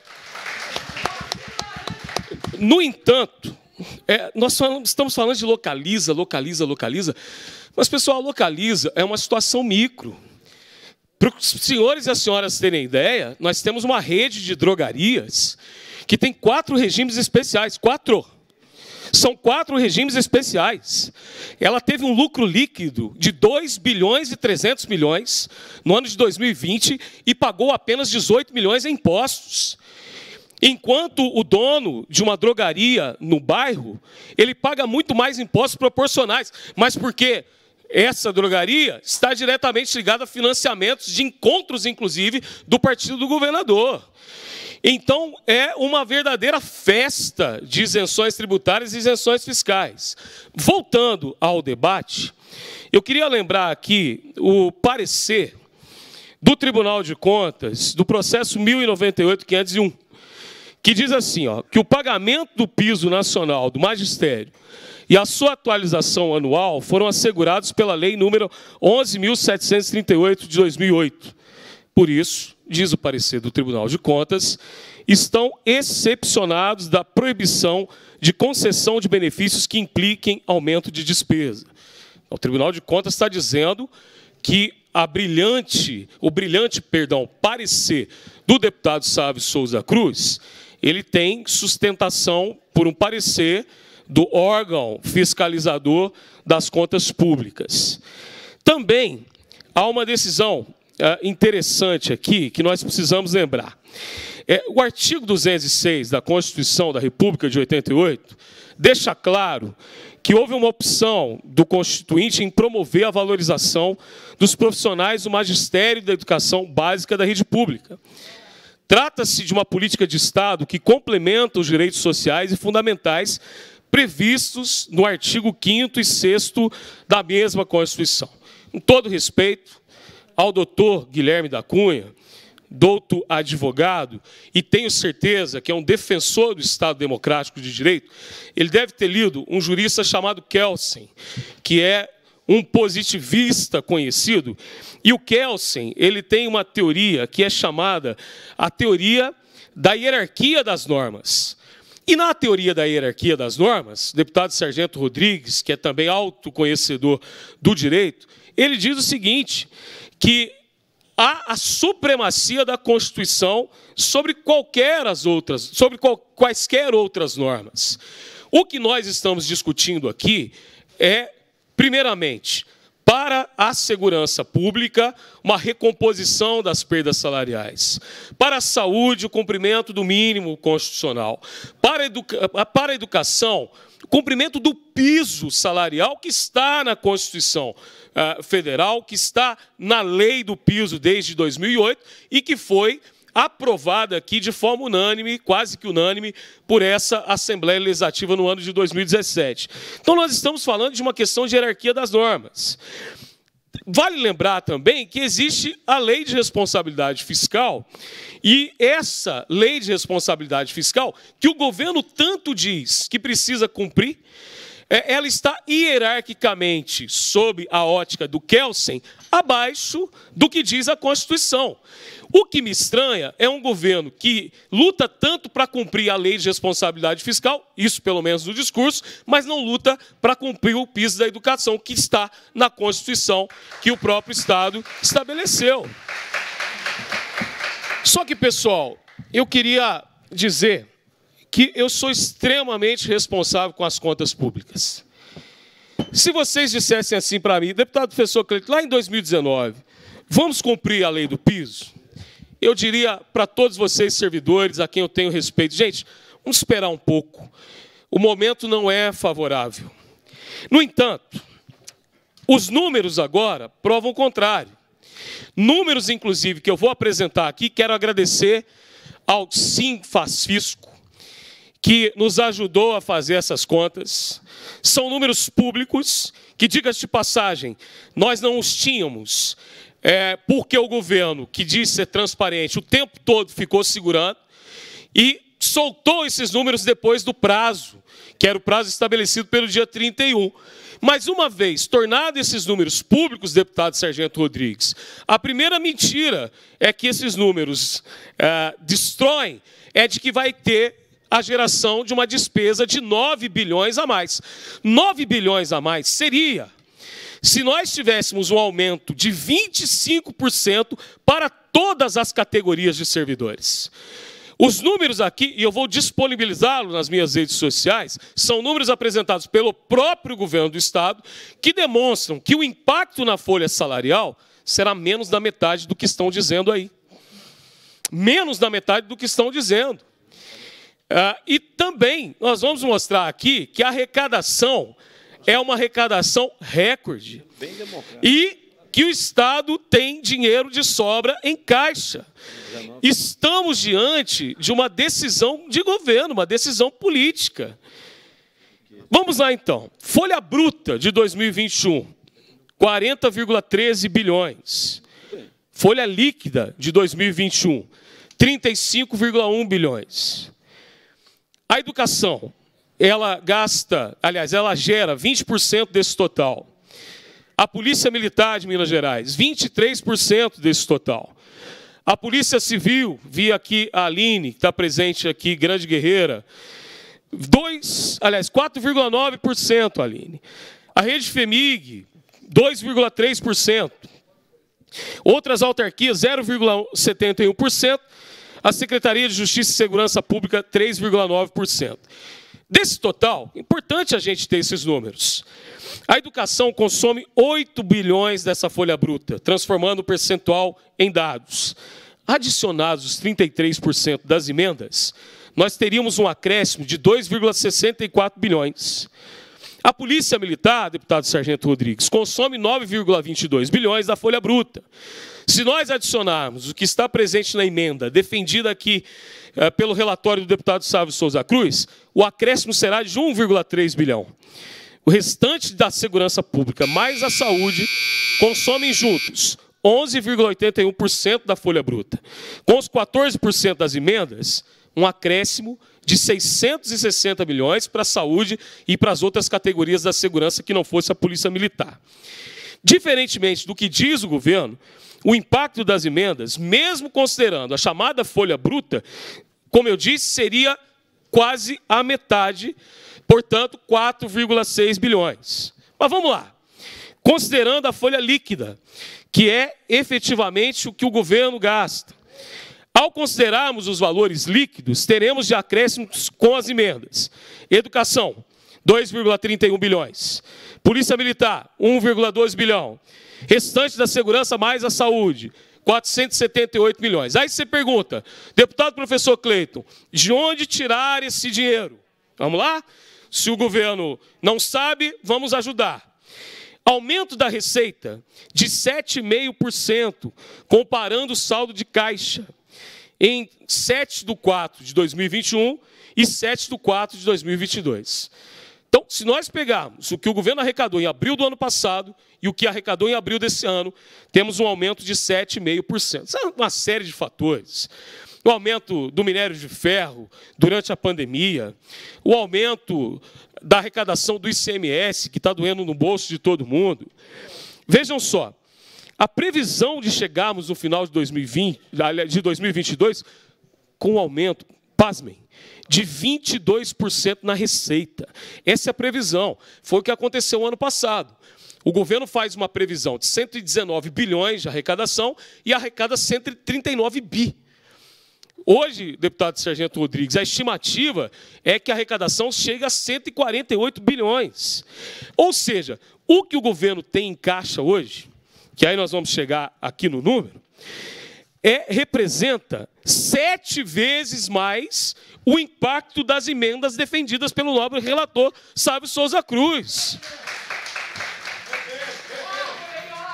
no entanto, é, nós falamos, estamos falando de localiza, localiza, localiza. Mas, pessoal, localiza é uma situação micro. Para os senhores e as senhoras terem ideia, nós temos uma rede de drogarias que tem quatro regimes especiais. Quatro. São quatro regimes especiais. Ela teve um lucro líquido de 2 bilhões e 300 milhões no ano de 2020 e pagou apenas 18 milhões em impostos. Enquanto o dono de uma drogaria no bairro, ele paga muito mais impostos proporcionais, mas porque essa drogaria está diretamente ligada a financiamentos de encontros, inclusive, do partido do governador. Então, é uma verdadeira festa de isenções tributárias e isenções fiscais. Voltando ao debate, eu queria lembrar aqui o parecer do Tribunal de Contas do processo 1098-501, que diz assim, ó, que o pagamento do piso nacional do magistério e a sua atualização anual foram assegurados pela Lei número 11.738 de 2008. Por isso, diz o parecer do Tribunal de Contas, estão excepcionados da proibição de concessão de benefícios que impliquem aumento de despesa. O Tribunal de Contas está dizendo que a brilhante, o brilhante, perdão, parecer do deputado Sávio Souza Cruz, ele tem sustentação por um parecer do órgão fiscalizador das contas públicas. Também há uma decisão ah, interessante aqui que nós precisamos lembrar. É, o artigo 206 da Constituição da República de 88 deixa claro que houve uma opção do Constituinte em promover a valorização dos profissionais do magistério da educação básica da rede pública. Trata-se de uma política de Estado que complementa os direitos sociais e fundamentais previstos no artigo 5 e 6 da mesma Constituição. Com todo respeito, ao doutor Guilherme da Cunha, douto advogado, e tenho certeza que é um defensor do Estado Democrático de Direito, ele deve ter lido um jurista chamado Kelsen, que é um positivista conhecido. E o Kelsen, ele tem uma teoria que é chamada a teoria da hierarquia das normas. E na teoria da hierarquia das normas, o deputado Sargento Rodrigues, que é também autoconhecedor do direito, ele diz o seguinte: que há a supremacia da Constituição sobre qualquer as outras, sobre quaisquer outras normas. O que nós estamos discutindo aqui é, primeiramente, para a segurança pública, uma recomposição das perdas salariais. Para a saúde, o cumprimento do mínimo constitucional. Para a, educa para a educação, o cumprimento do piso salarial que está na Constituição. Ah, federal, que está na lei do piso desde 2008 e que foi aprovada aqui de forma unânime, quase que unânime, por essa Assembleia Legislativa no ano de 2017. Então, nós estamos falando de uma questão de hierarquia das normas. Vale lembrar também que existe a lei de responsabilidade fiscal, e essa lei de responsabilidade fiscal, que o governo tanto diz que precisa cumprir, é, ela está hierarquicamente, sob a ótica do Kelsen, abaixo do que diz a Constituição. O que me estranha é um governo que luta tanto para cumprir a lei de responsabilidade fiscal, isso pelo menos no discurso, mas não luta para cumprir o piso da educação, que está na Constituição que o próprio Estado estabeleceu. Só que, pessoal, eu queria dizer que eu sou extremamente responsável com as contas públicas. Se vocês dissessem assim para mim, deputado professor Cleiton, lá em 2019, vamos cumprir a lei do piso? Eu diria para todos vocês, servidores, a quem eu tenho respeito, gente, vamos esperar um pouco. O momento não é favorável. No entanto, os números agora provam o contrário. Números, inclusive, que eu vou apresentar aqui, quero agradecer ao Sim Fisco, que nos ajudou a fazer essas contas. São números públicos que, diga-se de passagem, nós não os tínhamos, é, porque o governo, que diz ser transparente, o tempo todo ficou segurando e soltou esses números depois do prazo, que era o prazo estabelecido pelo dia 31. Mas uma vez tornados esses números públicos, deputado Sargento Rodrigues, a primeira mentira é que esses números é, destroem é de que vai ter a geração de uma despesa de 9 bilhões a mais. 9 bilhões a mais seria se nós tivéssemos um aumento de 25% para todas as categorias de servidores. Os números aqui, e eu vou disponibilizá-los nas minhas redes sociais, são números apresentados pelo próprio governo do Estado, que demonstram que o impacto na folha salarial será menos da metade do que estão dizendo aí. Menos da metade do que estão dizendo. Ah, e também nós vamos mostrar aqui que a arrecadação é uma arrecadação recorde. E que o Estado tem dinheiro de sobra em caixa. Estamos diante de uma decisão de governo, uma decisão política. Vamos lá então. Folha bruta de 2021, 40,13 bilhões. Folha líquida de 2021, 35,1 bilhões. A educação, ela gasta, aliás, ela gera 20% desse total. A Polícia Militar de Minas Gerais, 23% desse total. A Polícia Civil, vi aqui a Aline, que está presente aqui, grande guerreira, 2, aliás, 4,9%, Aline. A Rede FEMIG, 2,3%. Outras autarquias, 0,71% a Secretaria de Justiça e Segurança Pública 3,9%. Desse total, importante a gente ter esses números. A educação consome 8 bilhões dessa folha bruta, transformando o percentual em dados. Adicionados os 33% das emendas, nós teríamos um acréscimo de 2,64 bilhões. A Polícia Militar, deputado Sargento Rodrigues, consome 9,22 bilhões da folha bruta. Se nós adicionarmos o que está presente na emenda, defendida aqui eh, pelo relatório do deputado Sávio Souza Cruz, o acréscimo será de 1,3 bilhão. O restante da segurança pública mais a saúde consomem juntos 11,81% da folha bruta. Com os 14% das emendas, um acréscimo de de 660 milhões para a saúde e para as outras categorias da segurança que não fosse a polícia militar. Diferentemente do que diz o governo, o impacto das emendas, mesmo considerando a chamada folha bruta, como eu disse, seria quase a metade, portanto, 4,6 bilhões. Mas vamos lá. Considerando a folha líquida, que é efetivamente o que o governo gasta, ao considerarmos os valores líquidos, teremos de acréscimos com as emendas. Educação, 2,31 bilhões. Polícia Militar, 1,2 bilhão. Restante da segurança mais a saúde, 478 milhões. Aí você pergunta, deputado professor Cleiton, de onde tirar esse dinheiro? Vamos lá? Se o governo não sabe, vamos ajudar aumento da receita de 7,5%, comparando o saldo de caixa em 7 de 4 de 2021 e 7 de 4 de 2022. Então, se nós pegarmos o que o governo arrecadou em abril do ano passado e o que arrecadou em abril desse ano, temos um aumento de 7,5%. Isso é uma série de fatores. O aumento do minério de ferro durante a pandemia, o aumento da arrecadação do ICMS, que está doendo no bolso de todo mundo. Vejam só, a previsão de chegarmos no final de, 2020, de 2022 com um aumento, pasmem, de 22% na receita. Essa é a previsão. Foi o que aconteceu ano passado. O governo faz uma previsão de 119 bilhões de arrecadação e arrecada 139 bi. Hoje, deputado Sargento Rodrigues, a estimativa é que a arrecadação chega a 148 bilhões. Ou seja, o que o governo tem em caixa hoje que aí nós vamos chegar aqui no número, é, representa sete vezes mais o impacto das emendas defendidas pelo nobre relator Sábio Souza Cruz.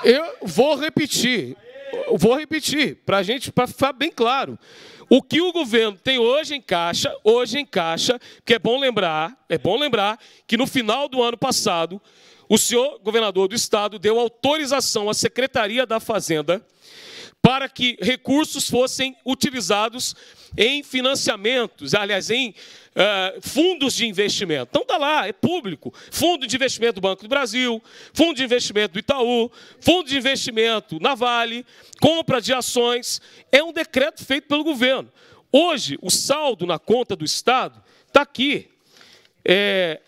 Eu vou repetir, vou repetir, para gente para ficar bem claro. O que o governo tem hoje em caixa, hoje em caixa, que é bom lembrar, é bom lembrar que no final do ano passado o senhor governador do estado deu autorização à Secretaria da Fazenda para que recursos fossem utilizados em financiamentos, aliás, em uh, fundos de investimento. Então está lá, é público. Fundo de investimento do Banco do Brasil, fundo de investimento do Itaú, fundo de investimento na Vale, compra de ações. É um decreto feito pelo governo. Hoje, o saldo na conta do Estado está aqui. É,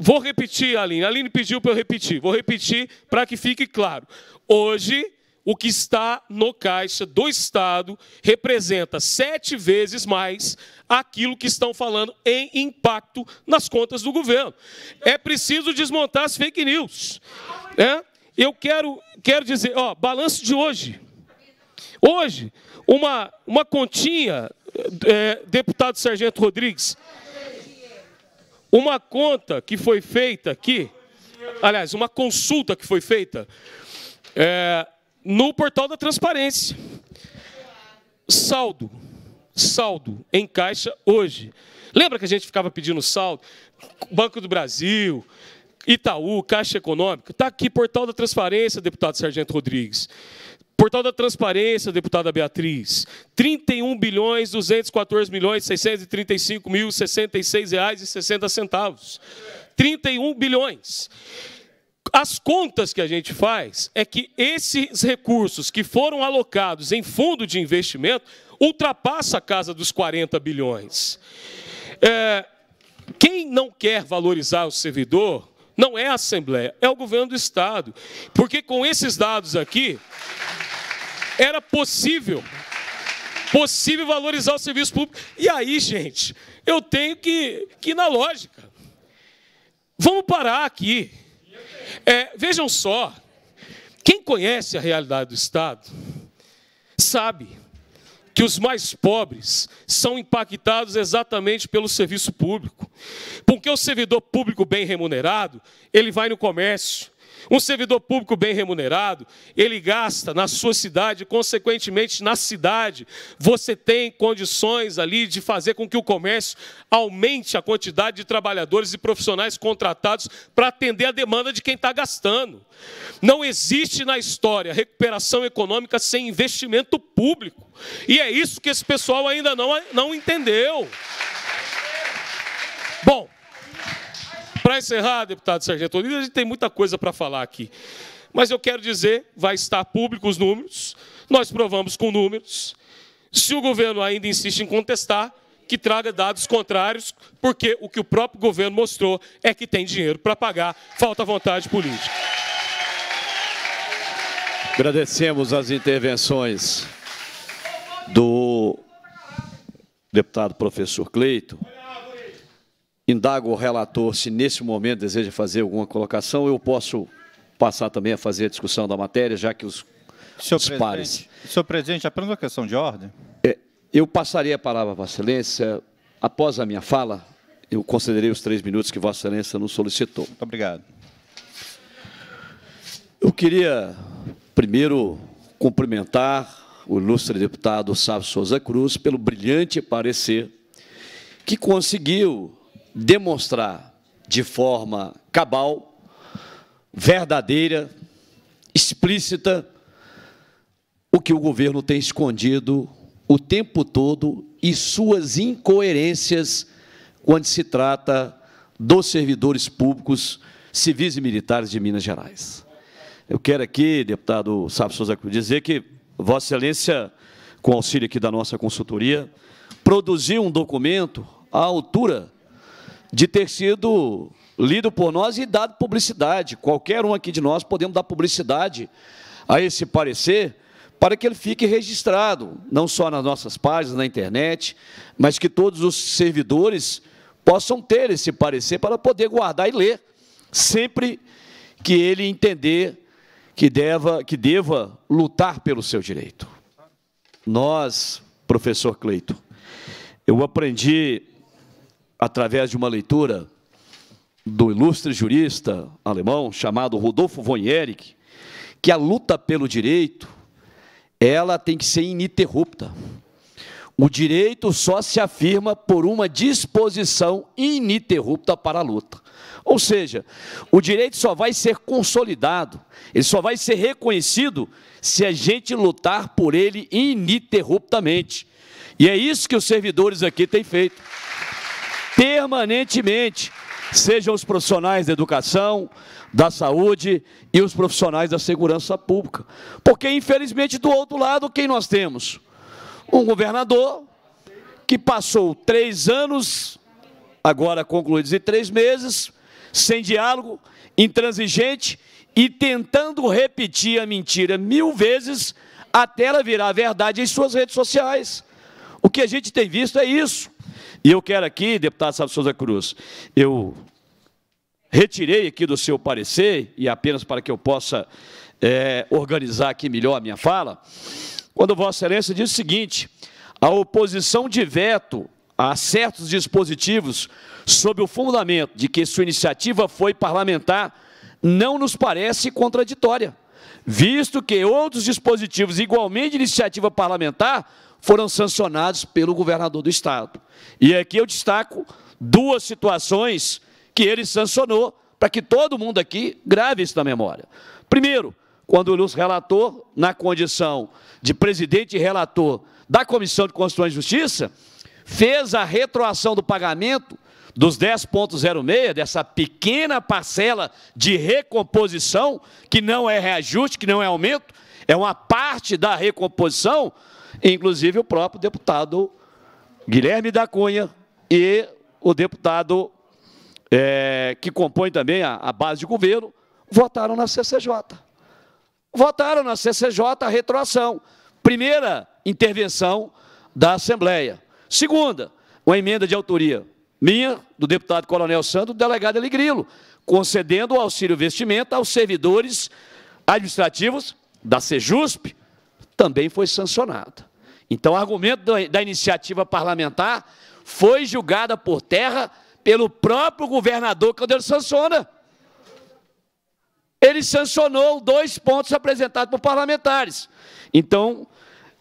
Vou repetir, Aline. A Aline pediu para eu repetir. Vou repetir para que fique claro. Hoje, o que está no caixa do Estado representa sete vezes mais aquilo que estão falando em impacto nas contas do governo. É preciso desmontar as fake news. É? Eu quero, quero dizer, ó, balanço de hoje. Hoje, uma, uma continha, é, deputado Sargento Rodrigues, uma conta que foi feita aqui, aliás, uma consulta que foi feita é, no portal da transparência. Saldo, saldo em caixa hoje. Lembra que a gente ficava pedindo saldo? Banco do Brasil, Itaú, Caixa Econômica. Está aqui, portal da transparência, deputado Sargento Rodrigues. Portal da Transparência, deputada Beatriz, 31 bilhões 214 milhões 635 mil 66 reais e 60 centavos. 31 bilhões. As contas que a gente faz é que esses recursos que foram alocados em fundo de investimento ultrapassa a casa dos 40 bilhões. É, quem não quer valorizar o servidor não é a Assembleia, é o governo do Estado. Porque com esses dados aqui, era possível. Possível valorizar o serviço público. E aí, gente, eu tenho que, que ir na lógica. Vamos parar aqui. É, vejam só, quem conhece a realidade do Estado sabe que os mais pobres são impactados exatamente pelo serviço público. Porque o servidor público bem remunerado, ele vai no comércio, um servidor público bem remunerado, ele gasta na sua cidade, consequentemente na cidade, você tem condições ali de fazer com que o comércio aumente a quantidade de trabalhadores e profissionais contratados para atender a demanda de quem está gastando. Não existe na história recuperação econômica sem investimento público. E é isso que esse pessoal ainda não, não entendeu. Bom, para encerrar, deputado Sargento Unido, a gente tem muita coisa para falar aqui. Mas eu quero dizer, vai estar público os números, nós provamos com números. Se o governo ainda insiste em contestar, que traga dados contrários, porque o que o próprio governo mostrou é que tem dinheiro para pagar, falta vontade política. Agradecemos as intervenções do deputado professor Cleito. Indago o relator se nesse momento deseja fazer alguma colocação. Eu posso passar também a fazer a discussão da matéria, já que os, senhor os pares. Senhor presidente, é apenas uma questão de ordem. É, eu passarei a palavra Vossa Excelência. Após a minha fala, eu concederei os três minutos que Vossa Excelência nos solicitou. Muito obrigado. Eu queria, primeiro, cumprimentar o ilustre deputado Sávio Souza Cruz pelo brilhante parecer que conseguiu demonstrar de forma cabal, verdadeira, explícita, o que o governo tem escondido o tempo todo e suas incoerências quando se trata dos servidores públicos, civis e militares de Minas Gerais. Eu quero aqui, deputado Sábio Souza dizer que Vossa Excelência, com auxílio aqui da nossa consultoria, produziu um documento à altura de ter sido lido por nós e dado publicidade. Qualquer um aqui de nós podemos dar publicidade a esse parecer para que ele fique registrado, não só nas nossas páginas, na internet, mas que todos os servidores possam ter esse parecer para poder guardar e ler sempre que ele entender que deva, que deva lutar pelo seu direito. Nós, professor Cleito, eu aprendi através de uma leitura do ilustre jurista alemão chamado Rodolfo von Erich, que a luta pelo direito ela tem que ser ininterrupta. O direito só se afirma por uma disposição ininterrupta para a luta. Ou seja, o direito só vai ser consolidado, ele só vai ser reconhecido se a gente lutar por ele ininterruptamente. E é isso que os servidores aqui têm feito permanentemente, sejam os profissionais da educação, da saúde e os profissionais da segurança pública. Porque, infelizmente, do outro lado, quem nós temos? Um governador que passou três anos, agora concluídos em três meses, sem diálogo, intransigente e tentando repetir a mentira mil vezes até ela virar verdade em suas redes sociais. O que a gente tem visto é isso. E eu quero aqui, deputado Sábio Souza Cruz, eu retirei aqui do seu parecer, e apenas para que eu possa é, organizar aqui melhor a minha fala, quando Vossa Excelência diz o seguinte: a oposição de veto a certos dispositivos, sob o fundamento de que sua iniciativa foi parlamentar, não nos parece contraditória, visto que outros dispositivos, igualmente de iniciativa parlamentar, foram sancionados pelo governador do Estado. E aqui eu destaco duas situações que ele sancionou, para que todo mundo aqui grave isso na memória. Primeiro, quando o Lúcio relator, na condição de presidente e relator da Comissão de Constituição e Justiça, fez a retroação do pagamento dos 10,06, dessa pequena parcela de recomposição, que não é reajuste, que não é aumento, é uma parte da recomposição inclusive o próprio deputado Guilherme da Cunha e o deputado é, que compõe também a, a base de governo, votaram na CCJ. Votaram na CCJ a retroação. Primeira intervenção da Assembleia. Segunda, uma emenda de autoria minha, do deputado Coronel Santos, do delegado Eligrilo, concedendo o auxílio vestimenta aos servidores administrativos da Sejusp, também foi sancionada. Então, o argumento da iniciativa parlamentar foi julgada por terra pelo próprio governador Candelo sanciona. Ele sancionou dois pontos apresentados por parlamentares. Então,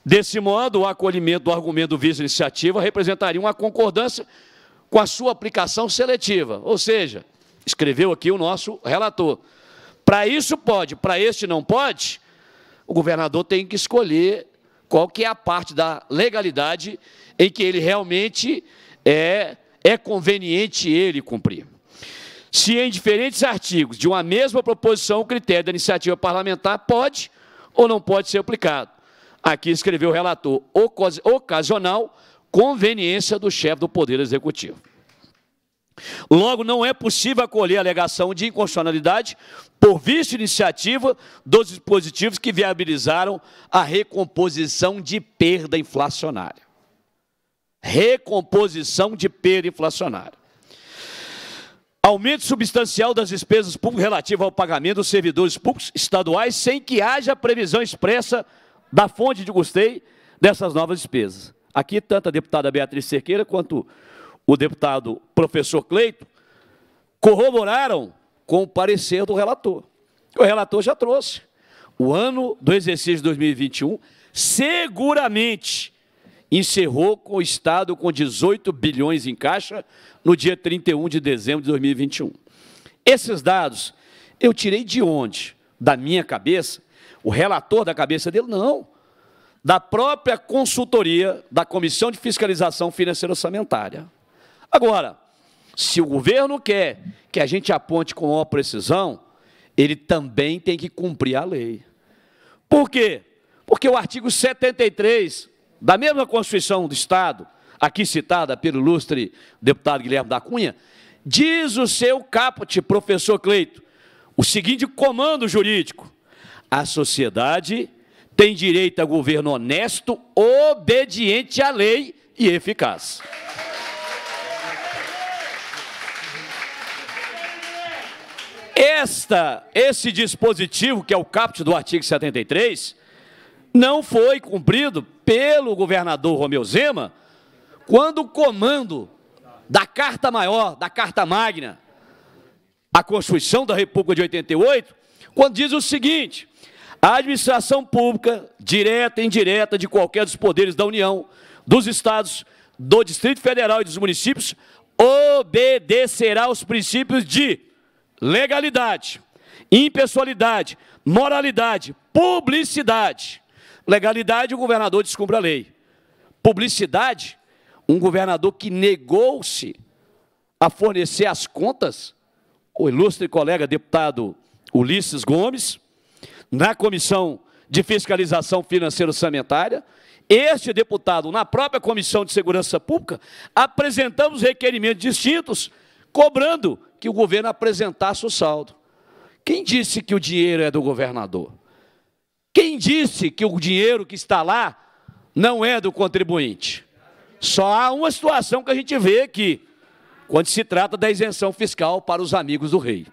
desse modo, o acolhimento do argumento do vice-iniciativa representaria uma concordância com a sua aplicação seletiva. Ou seja, escreveu aqui o nosso relator. Para isso pode, para este não pode, o governador tem que escolher qual que é a parte da legalidade em que ele realmente é, é conveniente ele cumprir. Se em diferentes artigos de uma mesma proposição o critério da iniciativa parlamentar pode ou não pode ser aplicado. Aqui escreveu o relator ocasional conveniência do chefe do Poder Executivo. Logo, não é possível acolher a alegação de inconstitucionalidade por vista iniciativa dos dispositivos que viabilizaram a recomposição de perda inflacionária. Recomposição de perda inflacionária. Aumento substancial das despesas públicas relativas ao pagamento dos servidores públicos estaduais sem que haja previsão expressa da fonte de gostei dessas novas despesas. Aqui, tanto a deputada Beatriz Cerqueira quanto o deputado professor Cleito, corroboraram com o parecer do relator. O relator já trouxe. O ano do exercício de 2021 seguramente encerrou com o Estado com 18 bilhões em caixa no dia 31 de dezembro de 2021. Esses dados eu tirei de onde? Da minha cabeça? O relator da cabeça dele? Não. Da própria consultoria da Comissão de Fiscalização Financeira Orçamentária. Agora, se o governo quer que a gente aponte com maior precisão, ele também tem que cumprir a lei. Por quê? Porque o artigo 73 da mesma Constituição do Estado, aqui citada pelo ilustre deputado Guilherme da Cunha, diz o seu caput, professor Cleito, o seguinte comando jurídico: a sociedade tem direito a governo honesto, obediente à lei e eficaz. Esta, esse dispositivo, que é o caput do artigo 73, não foi cumprido pelo governador Romeu Zema quando o comando da Carta Maior, da Carta Magna, a Constituição da República de 88, quando diz o seguinte: a administração pública, direta e indireta, de qualquer dos poderes da União, dos Estados, do Distrito Federal e dos municípios, obedecerá aos princípios de legalidade, impessoalidade, moralidade, publicidade. Legalidade, o governador descumpre a lei. Publicidade, um governador que negou-se a fornecer as contas, o ilustre colega deputado Ulisses Gomes, na comissão de fiscalização financeira orçamentária, este deputado, na própria Comissão de Segurança Pública, apresentamos requerimentos distintos, cobrando que o governo apresentasse o saldo. Quem disse que o dinheiro é do governador? Quem disse que o dinheiro que está lá não é do contribuinte? Só há uma situação que a gente vê aqui, quando se trata da isenção fiscal para os amigos do rei.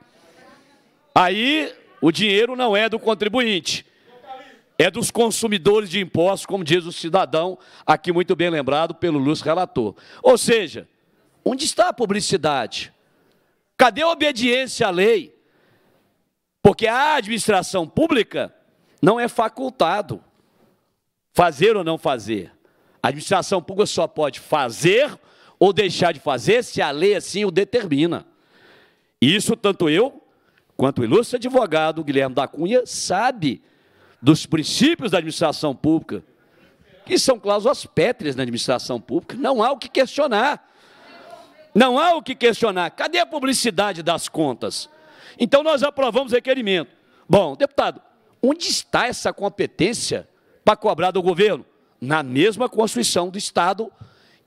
Aí o dinheiro não é do contribuinte, é dos consumidores de impostos, como diz o cidadão, aqui muito bem lembrado pelo Lúcio Relator. Ou seja, onde está a publicidade? Cadê a obediência à lei? Porque a administração pública não é facultado fazer ou não fazer. A administração pública só pode fazer ou deixar de fazer se a lei assim o determina. Isso tanto eu quanto o ilustre advogado Guilherme da Cunha sabe dos princípios da administração pública, que são cláusulas pétreas na administração pública, não há o que questionar. Não há o que questionar. Cadê a publicidade das contas? Então nós aprovamos o requerimento. Bom, deputado, onde está essa competência para cobrar do governo? Na mesma Constituição do Estado,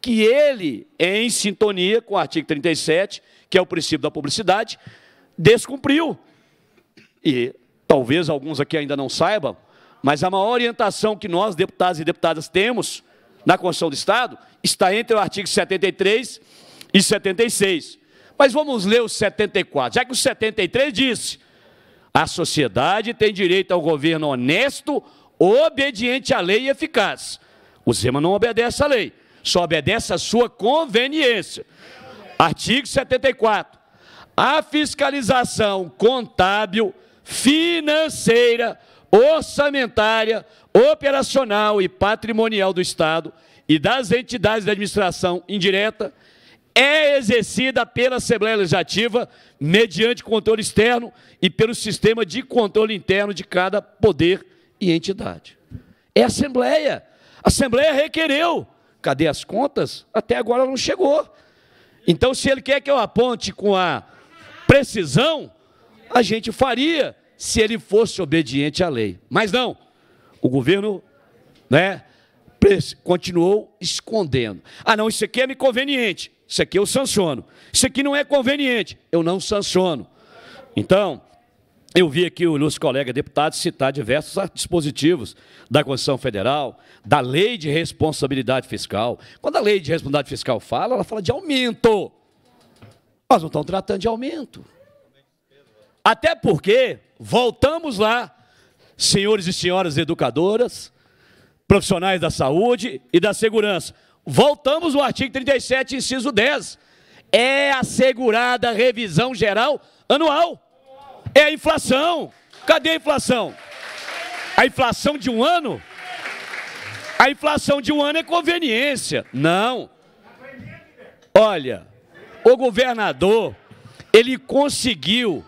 que ele, em sintonia com o artigo 37, que é o princípio da publicidade, descumpriu. E talvez alguns aqui ainda não saibam, mas a maior orientação que nós, deputados e deputadas, temos na Constituição do Estado está entre o artigo 73 e 76. Mas vamos ler o 74, já que o 73 disse: a sociedade tem direito ao governo honesto, obediente à lei e eficaz. O Zema não obedece à lei, só obedece à sua conveniência. Artigo 74. A fiscalização contábil, financeira, orçamentária, operacional e patrimonial do Estado e das entidades de administração indireta é exercida pela Assembleia Legislativa mediante controle externo e pelo sistema de controle interno de cada poder e entidade. É a Assembleia. A Assembleia requereu. Cadê as contas? Até agora não chegou. Então, se ele quer que eu aponte com a precisão, a gente faria se ele fosse obediente à lei. Mas não. O governo, né, continuou escondendo. Ah, não, isso aqui é inconveniente isso aqui eu sanciono. Isso aqui não é conveniente, eu não sanciono. Então, eu vi aqui o nosso colega deputado citar diversos dispositivos da Constituição Federal, da Lei de Responsabilidade Fiscal. Quando a Lei de Responsabilidade Fiscal fala, ela fala de aumento. Nós não estamos tratando de aumento. Até porque, voltamos lá, senhores e senhoras educadoras, profissionais da saúde e da segurança. Voltamos ao artigo 37, inciso 10. É assegurada a revisão geral anual. É a inflação. Cadê a inflação? A inflação de um ano? A inflação de um ano é conveniência. Não. Olha, o governador, ele conseguiu,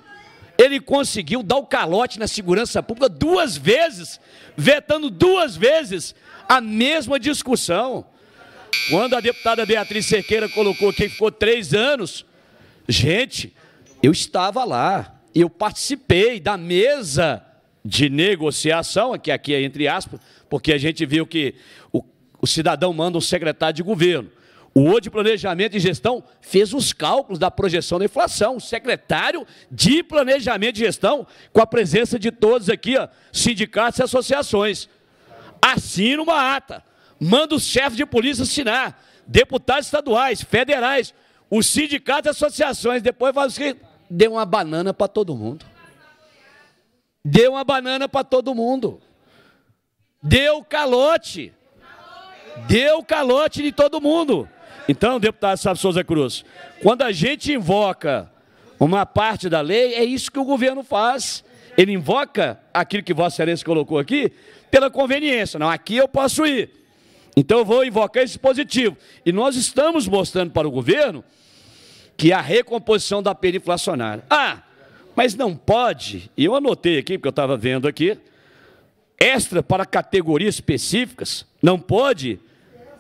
ele conseguiu dar o calote na segurança pública duas vezes, vetando duas vezes a mesma discussão. Quando a deputada Beatriz Cerqueira colocou que ficou três anos, gente, eu estava lá, eu participei da mesa de negociação, que aqui é entre aspas, porque a gente viu que o, o cidadão manda um secretário de governo. O outro de Planejamento e Gestão fez os cálculos da projeção da inflação. O secretário de Planejamento e Gestão, com a presença de todos aqui, ó, sindicatos e associações. Assina uma ata. Manda os chefes de polícia assinar, deputados estaduais, federais, os sindicatos e associações. Depois faz o seguinte: Deu uma banana para todo mundo. deu uma banana para todo mundo. Deu calote. Deu calote de todo mundo. Então, deputado Sábio Souza Cruz, quando a gente invoca uma parte da lei, é isso que o governo faz. Ele invoca aquilo que Vossa Excelência colocou aqui pela conveniência. Não, aqui eu posso ir. Então eu vou invocar esse positivo. E nós estamos mostrando para o governo que a recomposição da perda inflacionária. Ah, mas não pode, e eu anotei aqui, porque eu estava vendo aqui, extra para categorias específicas, não pode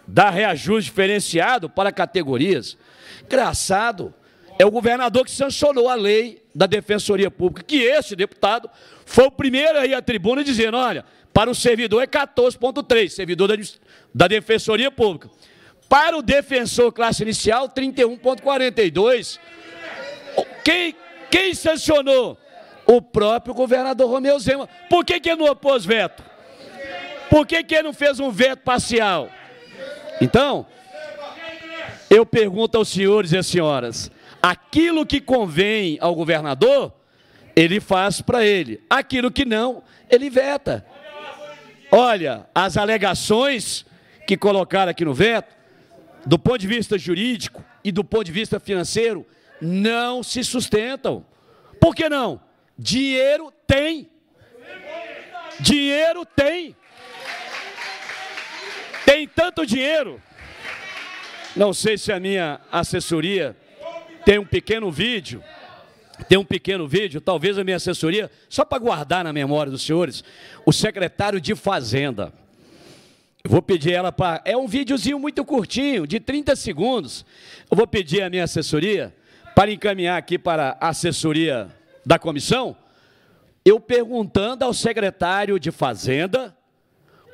dar reajuste diferenciado para categorias. Engraçado, é o governador que sancionou a lei da Defensoria Pública, que esse deputado foi o primeiro aí à tribuna dizendo, olha, para o servidor é 14,3, servidor da, da Defensoria Pública. Para o defensor classe inicial, 31,42. Quem, quem sancionou? O próprio governador Romeu Zema. Por que, que ele não opôs veto? Por que, que ele não fez um veto parcial? Então, eu pergunto aos senhores e às senhoras, Aquilo que convém ao governador, ele faz para ele. Aquilo que não, ele veta. Olha, as alegações que colocaram aqui no veto, do ponto de vista jurídico e do ponto de vista financeiro, não se sustentam. Por que não? Dinheiro tem. Dinheiro tem. Tem tanto dinheiro. Não sei se a minha assessoria tem um pequeno vídeo. Tem um pequeno vídeo, talvez a minha assessoria, só para guardar na memória dos senhores, o secretário de Fazenda. Eu vou pedir ela para. É um videozinho muito curtinho, de 30 segundos. Eu vou pedir a minha assessoria para encaminhar aqui para a assessoria da comissão. Eu perguntando ao secretário de Fazenda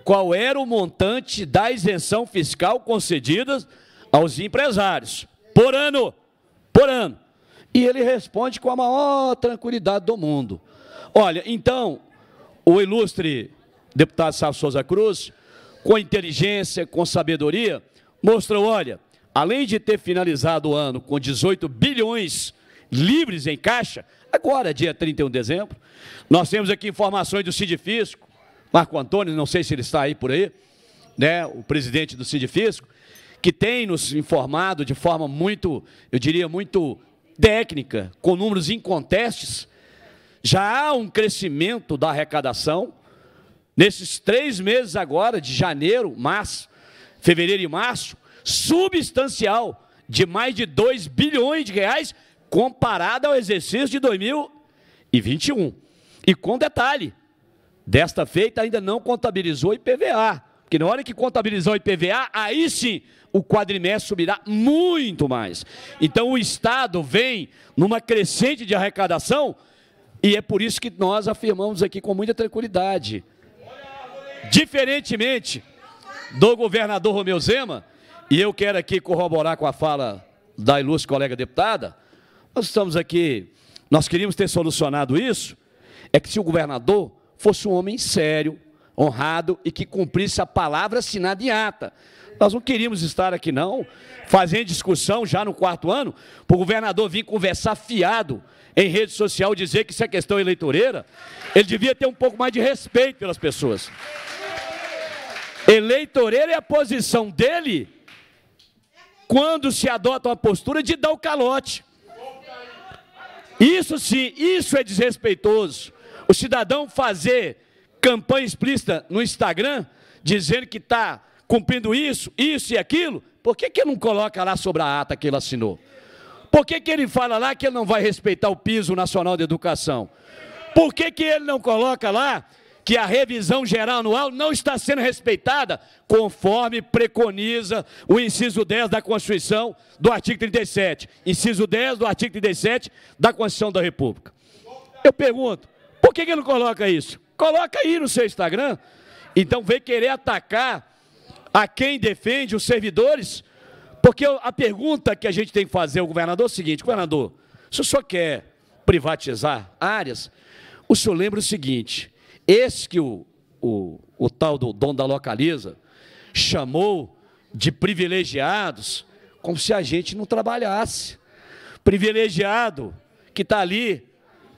qual era o montante da isenção fiscal concedida aos empresários por ano por ano. E ele responde com a maior tranquilidade do mundo. Olha, então, o ilustre deputado Sá Souza Cruz, com inteligência, com sabedoria, mostrou, olha, além de ter finalizado o ano com 18 bilhões livres em caixa, agora, dia 31 de dezembro, nós temos aqui informações do Fisco, Marco Antônio, não sei se ele está aí por aí, né, o presidente do Fisco, que tem nos informado de forma muito, eu diria, muito técnica, com números incontestes, já há um crescimento da arrecadação. Nesses três meses agora, de janeiro, março, fevereiro e março, substancial, de mais de 2 bilhões de reais, comparado ao exercício de 2021. E com detalhe, desta feita ainda não contabilizou IPVA, porque na hora que contabilizou IPVA, aí sim o quadrimestre subirá muito mais. Então o Estado vem numa crescente de arrecadação e é por isso que nós afirmamos aqui com muita tranquilidade. Diferentemente do governador Romeu Zema, e eu quero aqui corroborar com a fala da ilustre colega deputada, nós estamos aqui, nós queríamos ter solucionado isso, é que se o governador fosse um homem sério, honrado e que cumprisse a palavra assinada em ata. Nós não queríamos estar aqui, não, fazendo discussão já no quarto ano, para o governador vir conversar fiado em rede social, dizer que isso é questão eleitoreira. Ele devia ter um pouco mais de respeito pelas pessoas. Eleitoreira é a posição dele quando se adota uma postura de dar o calote. Isso sim, isso é desrespeitoso. O cidadão fazer campanha explícita no Instagram dizendo que está cumprindo isso, isso e aquilo, por que, que ele não coloca lá sobre a ata que ele assinou? Por que, que ele fala lá que ele não vai respeitar o piso nacional de educação? Por que, que ele não coloca lá que a revisão geral anual não está sendo respeitada, conforme preconiza o inciso 10 da Constituição, do artigo 37. Inciso 10 do artigo 37 da Constituição da República. Eu pergunto, por que ele não coloca isso? Coloca aí no seu Instagram. Então vem querer atacar a quem defende os servidores? Porque a pergunta que a gente tem que fazer ao governador é o seguinte: governador, se o senhor quer privatizar áreas, o senhor lembra o seguinte: esse que o, o, o tal do dono da localiza chamou de privilegiados, como se a gente não trabalhasse. Privilegiado que está ali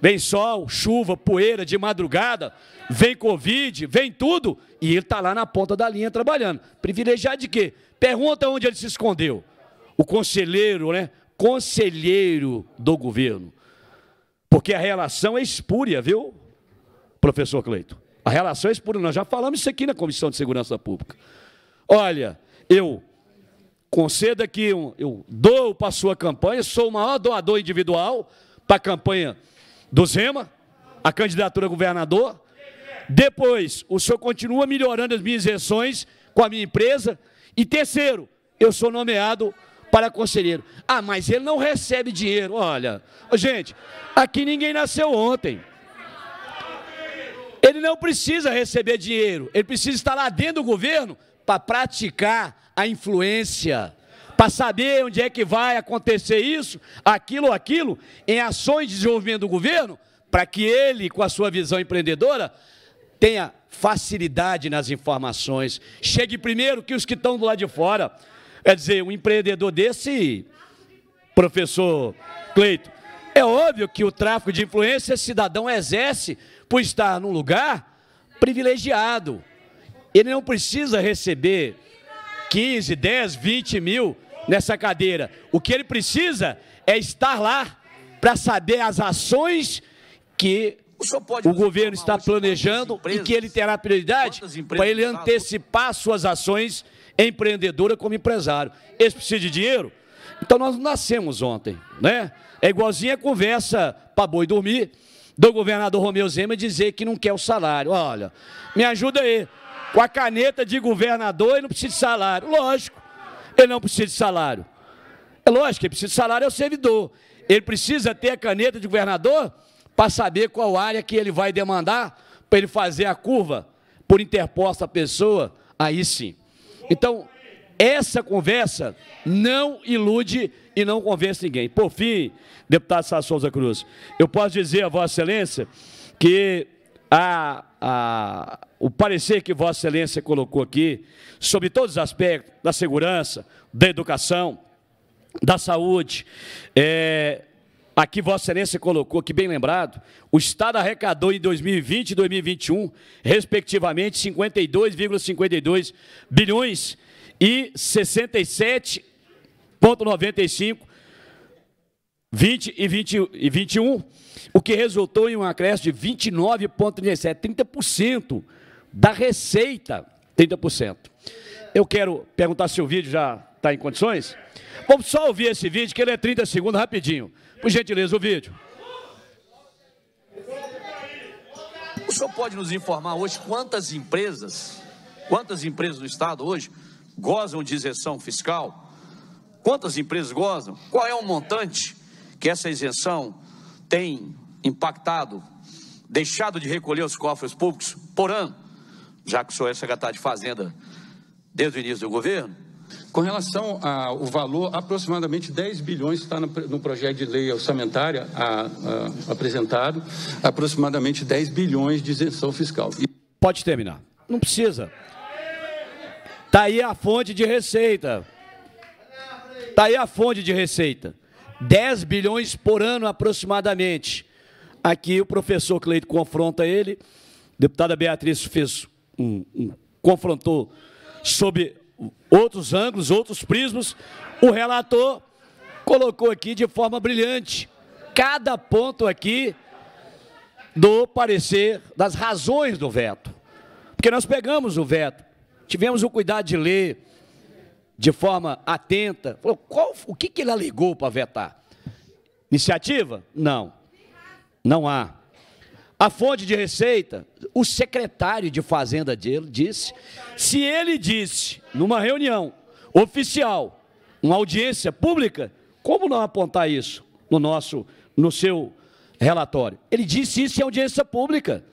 vem sol, chuva, poeira de madrugada, vem Covid, vem tudo, e ele está lá na ponta da linha trabalhando. Privilegiado de quê? Pergunta onde ele se escondeu. O conselheiro, né? Conselheiro do governo. Porque a relação é espúria, viu, professor Cleito? A relação é espúria. Nós já falamos isso aqui na Comissão de Segurança Pública. Olha, eu concedo aqui, eu dou para a sua campanha, sou o maior doador individual para a campanha do Zema, a candidatura a governador. Depois, o senhor continua melhorando as minhas exceções com a minha empresa. E terceiro, eu sou nomeado para conselheiro. Ah, mas ele não recebe dinheiro. Olha, gente, aqui ninguém nasceu ontem. Ele não precisa receber dinheiro, ele precisa estar lá dentro do governo para praticar a influência para saber onde é que vai acontecer isso, aquilo ou aquilo, em ações de desenvolvimento do governo, para que ele, com a sua visão empreendedora, tenha facilidade nas informações, chegue primeiro que os que estão do lado de fora. Quer dizer, um empreendedor desse, professor Cleito, é óbvio que o tráfico de influência esse cidadão exerce por estar num lugar privilegiado. Ele não precisa receber 15, 10, 20 mil nessa cadeira. O que ele precisa é estar lá para saber as ações que o, o governo está planejando e que ele terá prioridade para ele antecipar suas ações empreendedora como empresário. Esse precisa de dinheiro? Então nós nascemos ontem, né? É igualzinho a conversa para boi dormir do governador Romeu Zema dizer que não quer o salário. Olha, me ajuda aí. Com a caneta de governador, ele não precisa de salário. Lógico. Ele não precisa de salário. É lógico, ele precisa de salário, é o servidor. Ele precisa ter a caneta de governador para saber qual área que ele vai demandar para ele fazer a curva por interposta pessoa, aí sim. Então, essa conversa não ilude e não convence ninguém. Por fim, deputado Sassouza Cruz, eu posso dizer a Vossa Excelência que a a, o parecer que Vossa Excelência colocou aqui, sobre todos os aspectos da segurança, da educação, da saúde. É, aqui, Vossa Excelência colocou, que bem lembrado, o Estado arrecadou em 2020 e 2021, respectivamente, 52,52 bilhões e 67,95 20 e, 20 e 21, o que resultou em um acréscimo de 29,37, 30% da receita, 30%. Eu quero perguntar se o vídeo já está em condições. Vamos só ouvir esse vídeo, que ele é 30 segundos, rapidinho. Por gentileza, o vídeo. O senhor pode nos informar hoje quantas empresas, quantas empresas do Estado hoje gozam de isenção fiscal? Quantas empresas gozam? Qual é o montante? que essa isenção tem impactado, deixado de recolher os cofres públicos por ano, já que sou é secretário de Fazenda desde o início do governo. Com relação ao valor, aproximadamente 10 bilhões está no projeto de lei orçamentária a, a, apresentado, aproximadamente 10 bilhões de isenção fiscal. Pode terminar. Não precisa. Está aí a fonte de receita. Está aí a fonte de receita. 10 bilhões por ano aproximadamente. Aqui o professor Cleito confronta ele, a deputada Beatriz fez um, um, confrontou sobre outros ângulos, outros prismos. O relator colocou aqui de forma brilhante cada ponto aqui do parecer, das razões do veto. Porque nós pegamos o veto, tivemos o cuidado de ler, de forma atenta. Falou, qual, o que, que ele alegou para vetar? Iniciativa? Não. Não há. A fonte de receita, o secretário de fazenda dele disse, se ele disse numa reunião oficial, uma audiência pública, como não apontar isso no nosso, no seu relatório? Ele disse isso em audiência pública.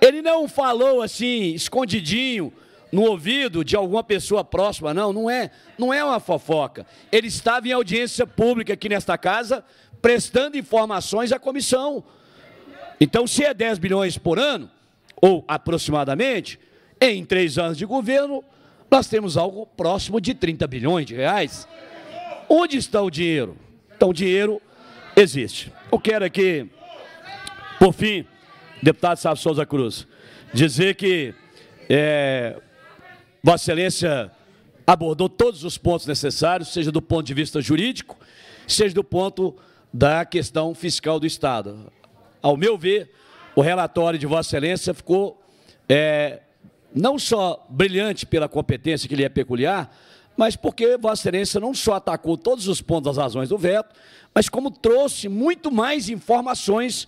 Ele não falou assim escondidinho, no ouvido de alguma pessoa próxima, não, não é, não é uma fofoca. Ele estava em audiência pública aqui nesta casa, prestando informações à comissão. Então, se é 10 bilhões por ano, ou aproximadamente, em três anos de governo, nós temos algo próximo de 30 bilhões de reais. Onde está o dinheiro? Então, o dinheiro existe. Eu quero aqui, por fim, deputado Sábio Souza Cruz, dizer que é, Vossa Excelência abordou todos os pontos necessários, seja do ponto de vista jurídico, seja do ponto da questão fiscal do Estado. Ao meu ver, o relatório de Vossa Excelência ficou é, não só brilhante pela competência que lhe é peculiar, mas porque Vossa Excelência não só atacou todos os pontos das razões do veto, mas como trouxe muito mais informações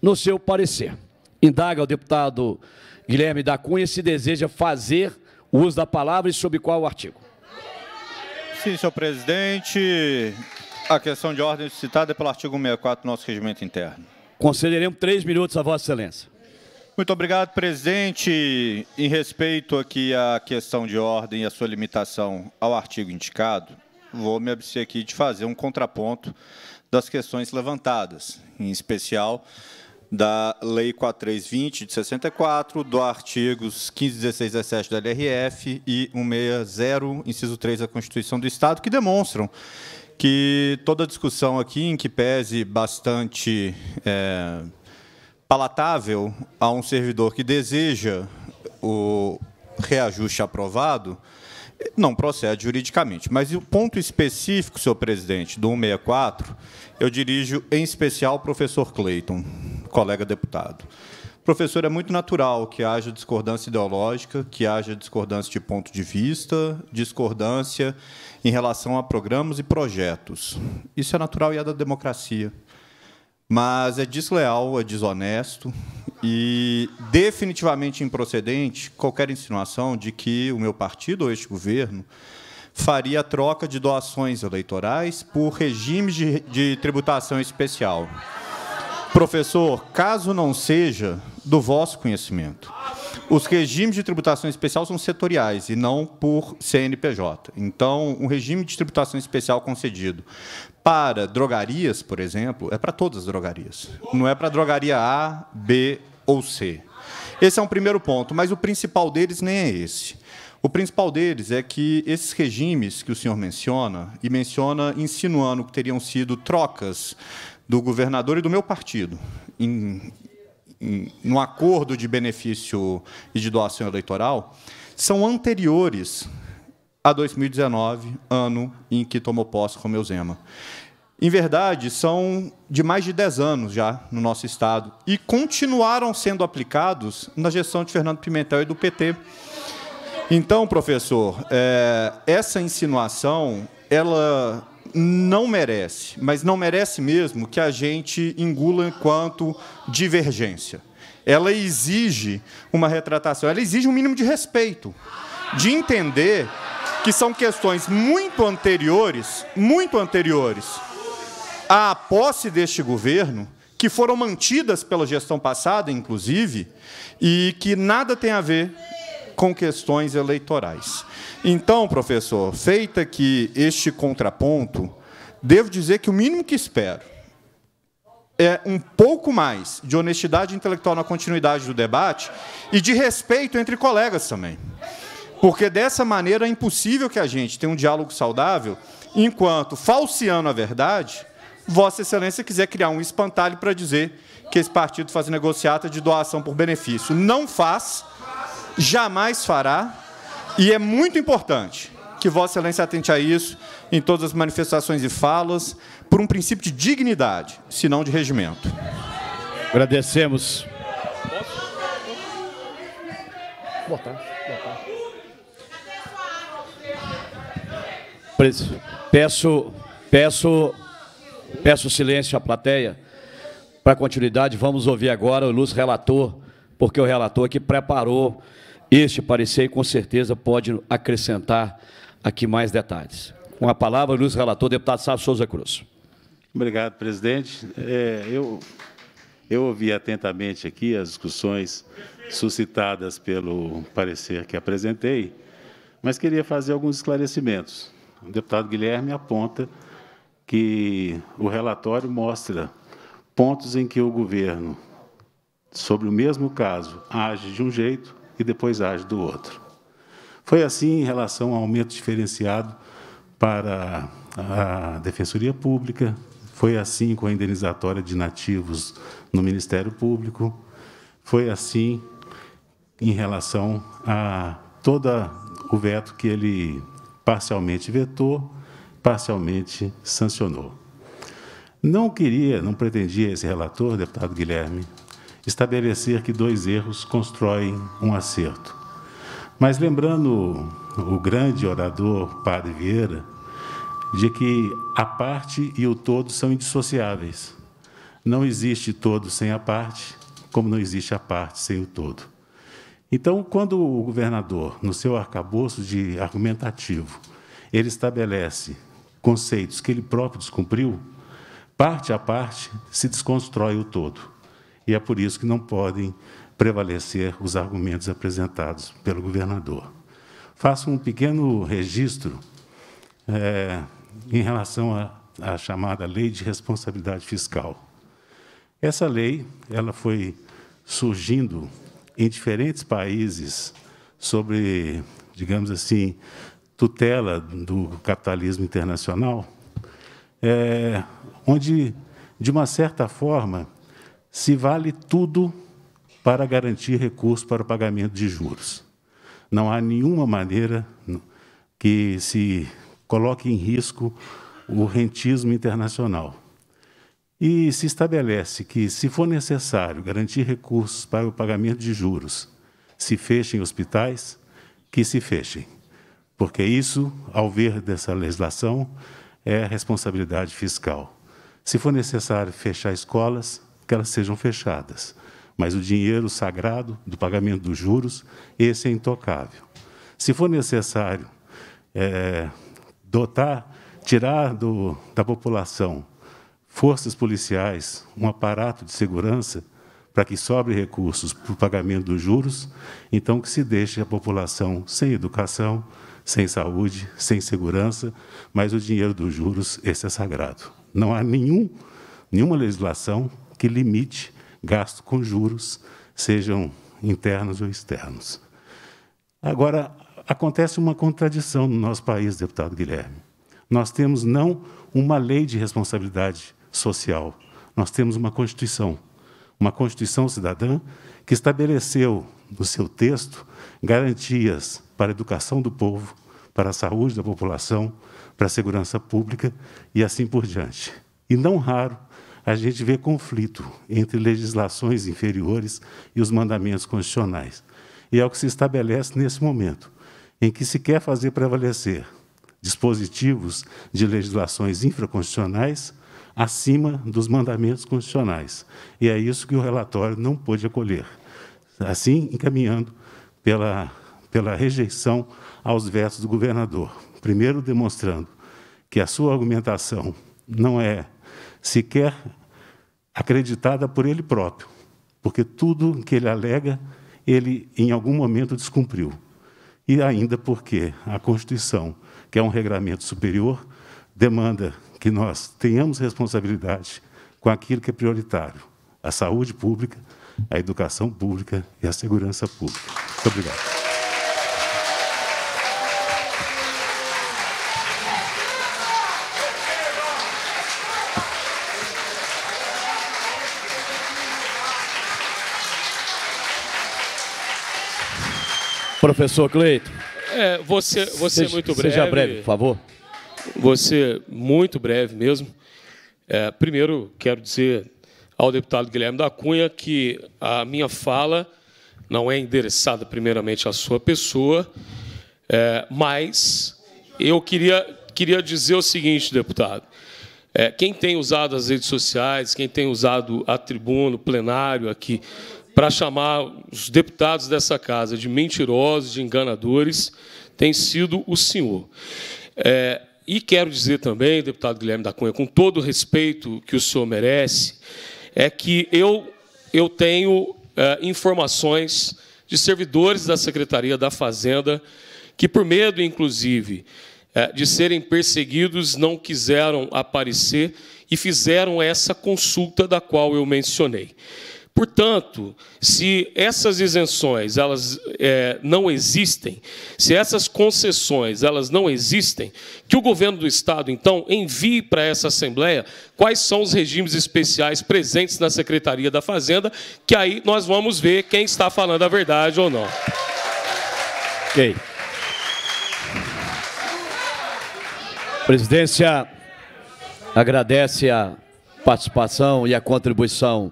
no seu parecer. Indaga o deputado Guilherme da Cunha se deseja fazer o uso da palavra e sobre qual artigo? Sim, senhor presidente. A questão de ordem citada é pelo artigo 64 do nosso regimento interno. Concederemos três minutos a Vossa Excelência. Muito obrigado, presidente. Em respeito aqui à questão de ordem e à sua limitação ao artigo indicado, vou me abster aqui de fazer um contraponto das questões levantadas, em especial da Lei 4320 de 64, do artigos 15, 16 e 17 da LRF e 160, inciso 3 da Constituição do Estado, que demonstram que toda discussão aqui, em que pese bastante é, palatável a um servidor que deseja o reajuste aprovado, não procede juridicamente. Mas o ponto específico, senhor presidente, do 164, eu dirijo em especial ao professor Cleiton colega deputado. Professor, é muito natural que haja discordância ideológica, que haja discordância de ponto de vista, discordância em relação a programas e projetos. Isso é natural e é da democracia. Mas é desleal, é desonesto e definitivamente improcedente qualquer insinuação de que o meu partido ou este governo faria a troca de doações eleitorais por regimes de, de tributação especial. Professor, caso não seja do vosso conhecimento, os regimes de tributação especial são setoriais e não por CNPJ. Então, um regime de tributação especial concedido para drogarias, por exemplo, é para todas as drogarias. Não é para drogaria A, B ou C. Esse é um primeiro ponto, mas o principal deles nem é esse. O principal deles é que esses regimes que o senhor menciona, e menciona insinuando que teriam sido trocas do governador e do meu partido, em, em, no acordo de benefício e de doação eleitoral, são anteriores a 2019, ano em que tomou posse meu Zema. Em verdade, são de mais de 10 anos já no nosso Estado e continuaram sendo aplicados na gestão de Fernando Pimentel e do PT. Então, professor, é, essa insinuação, ela não merece, mas não merece mesmo que a gente engula enquanto divergência. Ela exige uma retratação, ela exige um mínimo de respeito, de entender que são questões muito anteriores, muito anteriores à posse deste governo, que foram mantidas pela gestão passada, inclusive, e que nada tem a ver com questões eleitorais. Então, professor, feita aqui este contraponto, devo dizer que o mínimo que espero é um pouco mais de honestidade intelectual na continuidade do debate e de respeito entre colegas também. Porque dessa maneira é impossível que a gente tenha um diálogo saudável enquanto, falseando a verdade, Vossa Excelência quiser criar um espantalho para dizer que esse partido faz negociata de doação por benefício. Não faz, jamais fará, e é muito importante que Vossa Excelência atente a isso em todas as manifestações e falas, por um princípio de dignidade, se não de regimento. Agradecemos. Boa tarde. Peço, peço, peço silêncio à plateia. Para continuidade, vamos ouvir agora o ilustre relator, porque o relator que preparou este parecer, com certeza, pode acrescentar aqui mais detalhes. Com a palavra, Luiz Relator, deputado Sá Souza Cruz. Obrigado, presidente. É, eu, eu ouvi atentamente aqui as discussões suscitadas pelo parecer que apresentei, mas queria fazer alguns esclarecimentos. O deputado Guilherme aponta que o relatório mostra pontos em que o governo, sobre o mesmo caso, age de um jeito e depois age do outro. Foi assim em relação ao aumento diferenciado para a Defensoria Pública, foi assim com a indenizatória de nativos no Ministério Público, foi assim em relação a todo o veto que ele parcialmente vetou, parcialmente sancionou. Não queria, não pretendia esse relator, deputado Guilherme, estabelecer que dois erros constroem um acerto. Mas lembrando o grande orador Padre Vieira, de que a parte e o todo são indissociáveis. Não existe todo sem a parte, como não existe a parte sem o todo. Então, quando o governador, no seu arcabouço de argumentativo, ele estabelece conceitos que ele próprio descumpriu, parte a parte se desconstrói o todo e é por isso que não podem prevalecer os argumentos apresentados pelo governador. Faço um pequeno registro é, em relação à chamada Lei de Responsabilidade Fiscal. Essa lei ela foi surgindo em diferentes países sobre, digamos assim, tutela do capitalismo internacional, é, onde, de uma certa forma, se vale tudo para garantir recursos para o pagamento de juros. Não há nenhuma maneira que se coloque em risco o rentismo internacional. E se estabelece que, se for necessário garantir recursos para o pagamento de juros, se fechem hospitais, que se fechem. Porque isso, ao ver dessa legislação, é responsabilidade fiscal. Se for necessário fechar escolas, que elas sejam fechadas. Mas o dinheiro sagrado do pagamento dos juros, esse é intocável. Se for necessário é, dotar, tirar do, da população forças policiais, um aparato de segurança, para que sobre recursos para o pagamento dos juros, então que se deixe a população sem educação, sem saúde, sem segurança, mas o dinheiro dos juros, esse é sagrado. Não há nenhum, nenhuma legislação que limite gasto com juros, sejam internos ou externos. Agora, acontece uma contradição no nosso país, deputado Guilherme. Nós temos não uma lei de responsabilidade social, nós temos uma Constituição, uma Constituição cidadã que estabeleceu no seu texto garantias para a educação do povo, para a saúde da população, para a segurança pública e assim por diante. E não raro a gente vê conflito entre legislações inferiores e os mandamentos constitucionais. E é o que se estabelece nesse momento, em que se quer fazer prevalecer dispositivos de legislações infraconstitucionais acima dos mandamentos constitucionais. E é isso que o relatório não pôde acolher. Assim, encaminhando pela, pela rejeição aos vetos do governador. Primeiro, demonstrando que a sua argumentação não é sequer acreditada por ele próprio, porque tudo que ele alega, ele em algum momento descumpriu. E ainda porque a Constituição, que é um regramento superior, demanda que nós tenhamos responsabilidade com aquilo que é prioritário: a saúde pública, a educação pública e a segurança pública. Muito obrigado. Professor Cleito. É, você, você seja, muito breve. Seja breve, por favor. Você muito breve mesmo. É, primeiro, quero dizer ao deputado Guilherme da Cunha que a minha fala não é endereçada primeiramente à sua pessoa, é, mas eu queria, queria dizer o seguinte, deputado. É, quem tem usado as redes sociais, quem tem usado a tribuna, o plenário aqui para chamar os deputados dessa casa de mentirosos, de enganadores, tem sido o senhor. É, e quero dizer também, deputado Guilherme da Cunha, com todo o respeito que o senhor merece, é que eu, eu tenho é, informações de servidores da Secretaria da Fazenda que, por medo, inclusive, é, de serem perseguidos, não quiseram aparecer e fizeram essa consulta da qual eu mencionei. Portanto, se essas isenções elas é, não existem, se essas concessões elas não existem, que o governo do estado então envie para essa assembleia quais são os regimes especiais presentes na Secretaria da Fazenda, que aí nós vamos ver quem está falando a verdade ou não. Ok. Presidência agradece a participação e a contribuição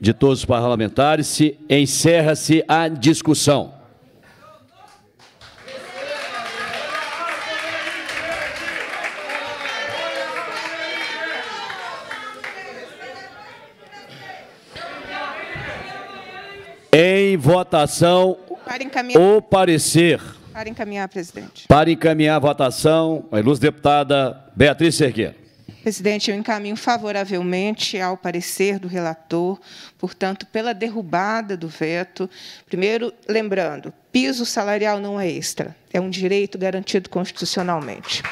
de todos os parlamentares, se encerra-se a discussão. Em votação, para encaminhar... o parecer. Para encaminhar, presidente. Para encaminhar a votação, a ilustre deputada Beatriz Sergueira. Presidente, eu encaminho favoravelmente ao parecer do relator, portanto, pela derrubada do veto. Primeiro, lembrando, piso salarial não é extra, é um direito garantido constitucionalmente.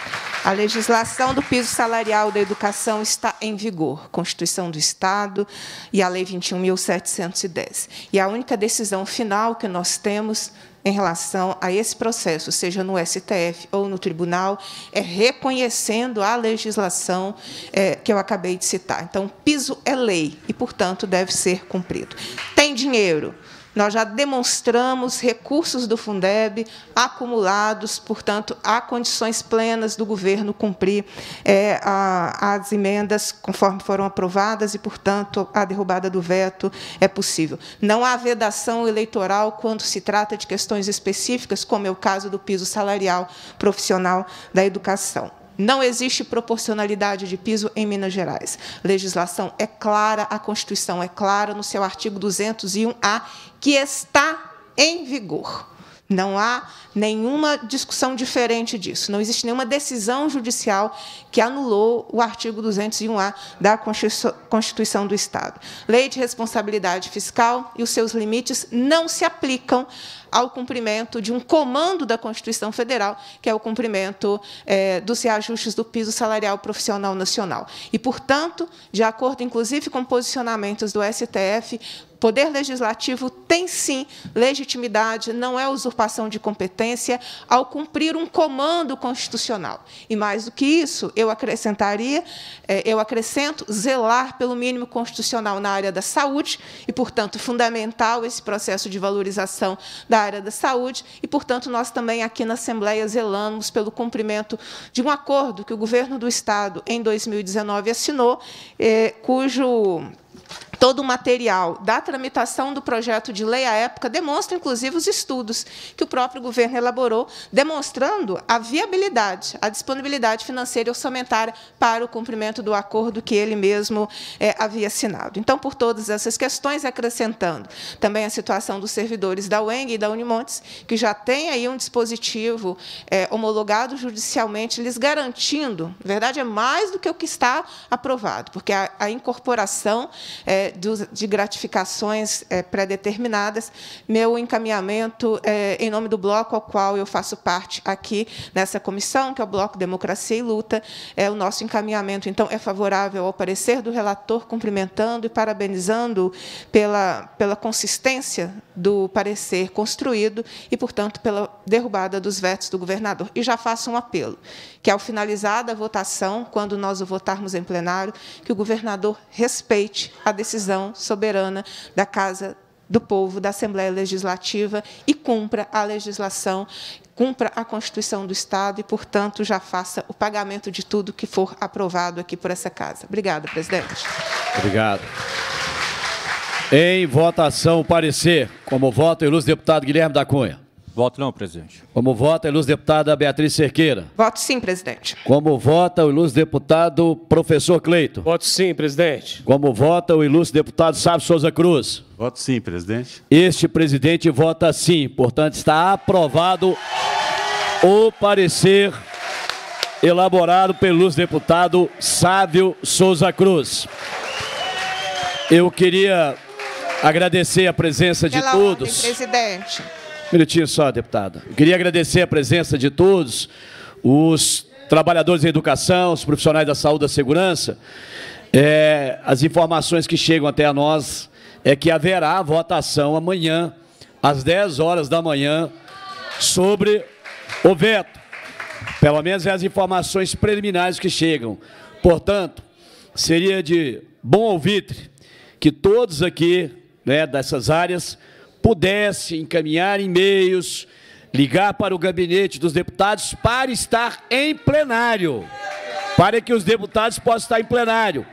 A legislação do piso salarial da educação está em vigor, Constituição do Estado e a Lei 21.710. E a única decisão final que nós temos em relação a esse processo, seja no STF ou no tribunal, é reconhecendo a legislação é, que eu acabei de citar. Então, piso é lei e, portanto, deve ser cumprido. Tem dinheiro? Nós já demonstramos recursos do Fundeb acumulados, portanto, há condições plenas do governo cumprir é, a, as emendas conforme foram aprovadas e, portanto, a derrubada do veto é possível. Não há vedação eleitoral quando se trata de questões específicas, como é o caso do piso salarial profissional da educação. Não existe proporcionalidade de piso em Minas Gerais. Legislação é clara, a Constituição é clara no seu artigo 201-A, que está em vigor. Não há nenhuma discussão diferente disso. Não existe nenhuma decisão judicial que anulou o artigo 201-A da Constituição do Estado. Lei de responsabilidade fiscal e os seus limites não se aplicam ao cumprimento de um comando da Constituição Federal, que é o cumprimento é, dos reajustes do piso salarial profissional nacional. E, portanto, de acordo, inclusive, com posicionamentos do STF, poder legislativo tem sim legitimidade, não é usurpação de competência, ao cumprir um comando constitucional. E mais do que isso, eu acrescentaria, é, eu acrescento zelar pelo mínimo constitucional na área da saúde e, portanto, fundamental esse processo de valorização da área da saúde e, portanto, nós também aqui na Assembleia zelamos pelo cumprimento de um acordo que o governo do Estado em 2019 assinou, é, cujo todo o material da tramitação do projeto de lei à época demonstra, inclusive, os estudos que o próprio governo elaborou, demonstrando a viabilidade, a disponibilidade financeira e orçamentária para o cumprimento do acordo que ele mesmo é, havia assinado. Então, por todas essas questões, acrescentando também a situação dos servidores da UENG e da Unimontes, que já tem aí um dispositivo é, homologado judicialmente, lhes garantindo, na verdade, é mais do que o que está aprovado, porque a, a incorporação é, de gratificações é, pré-determinadas, meu encaminhamento é, em nome do bloco ao qual eu faço parte aqui nessa comissão, que é o Bloco Democracia e Luta, é o nosso encaminhamento, então, é favorável ao parecer do relator, cumprimentando e parabenizando pela, pela consistência do parecer construído e, portanto, pela derrubada dos vetos do governador. E já faço um apelo que ao finalizar a votação, quando nós o votarmos em plenário, que o governador respeite a decisão soberana da Casa do Povo, da Assembleia Legislativa e cumpra a legislação, cumpra a Constituição do Estado e, portanto, já faça o pagamento de tudo que for aprovado aqui por essa casa. Obrigada, presidente. Obrigado. Em votação, o parecer. Como voto, ilustre deputado Guilherme da Cunha. Voto não, presidente. Como vota a ilustre deputada Beatriz Cerqueira? Voto sim, presidente. Como vota o ilustre deputado professor Cleito? Voto sim, presidente. Como vota o ilustre deputado Sábio Souza Cruz? Voto sim, presidente. Este presidente vota sim. Portanto, está aprovado o parecer elaborado pelo ilustre deputado Sábio Souza Cruz. Eu queria agradecer a presença de Pela todos. Ordem, presidente. Um minutinho só, deputado. queria agradecer a presença de todos, os trabalhadores da educação, os profissionais da saúde da segurança. É, as informações que chegam até a nós é que haverá votação amanhã, às 10 horas da manhã, sobre o veto. Pelo menos é as informações preliminares que chegam. Portanto, seria de bom ouvitre que todos aqui né, dessas áreas pudesse encaminhar e-mails, ligar para o gabinete dos deputados para estar em plenário, para que os deputados possam estar em plenário,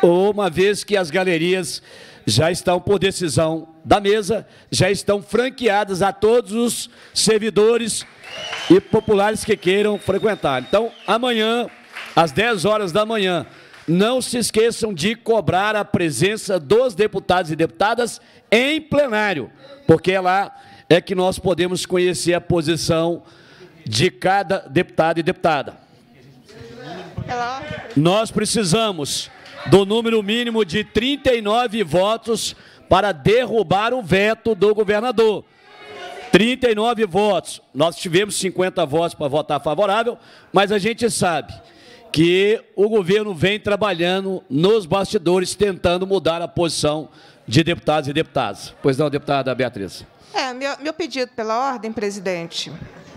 uma vez que as galerias já estão por decisão da mesa, já estão franqueadas a todos os servidores e populares que queiram frequentar. Então, amanhã, às 10 horas da manhã, não se esqueçam de cobrar a presença dos deputados e deputadas em plenário, porque é lá é que nós podemos conhecer a posição de cada deputado e deputada. Nós precisamos do número mínimo de 39 votos para derrubar o veto do governador. 39 votos. Nós tivemos 50 votos para votar favorável, mas a gente sabe que o governo vem trabalhando nos bastidores, tentando mudar a posição de deputados e deputadas. Pois não, deputada Beatriz. É, meu, meu pedido pela ordem, presidente,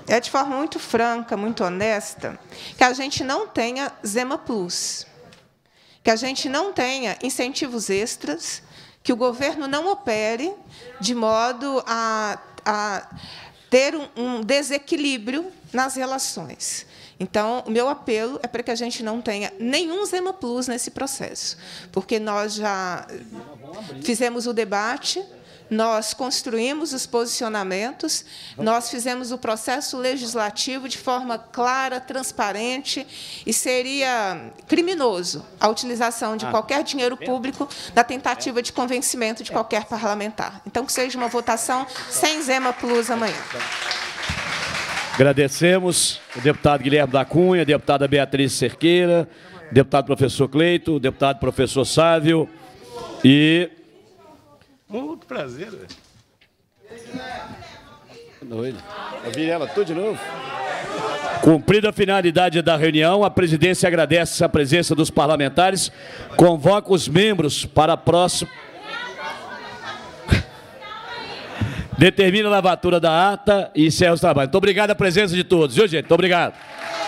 é de forma muito franca, muito honesta, que a gente não tenha Zema Plus, que a gente não tenha incentivos extras, que o governo não opere de modo a, a ter um, um desequilíbrio nas relações. Então, o meu apelo é para que a gente não tenha nenhum Zema Plus nesse processo, porque nós já fizemos o debate, nós construímos os posicionamentos, nós fizemos o processo legislativo de forma clara, transparente, e seria criminoso a utilização de ah. qualquer dinheiro público na tentativa de convencimento de qualquer parlamentar. Então, que seja uma votação sem Zema Plus amanhã. Agradecemos o deputado Guilherme da Cunha, a deputada Beatriz Cerqueira, o deputado professor Cleito, o deputado professor Sávio e... Muito prazer. Né? eu vi ela tudo de novo. Cumprida a finalidade da reunião, a presidência agradece a presença dos parlamentares, convoca os membros para a próxima Determina a lavatura da ata e encerra os trabalhos. Muito obrigado a presença de todos, viu, gente? Muito obrigado.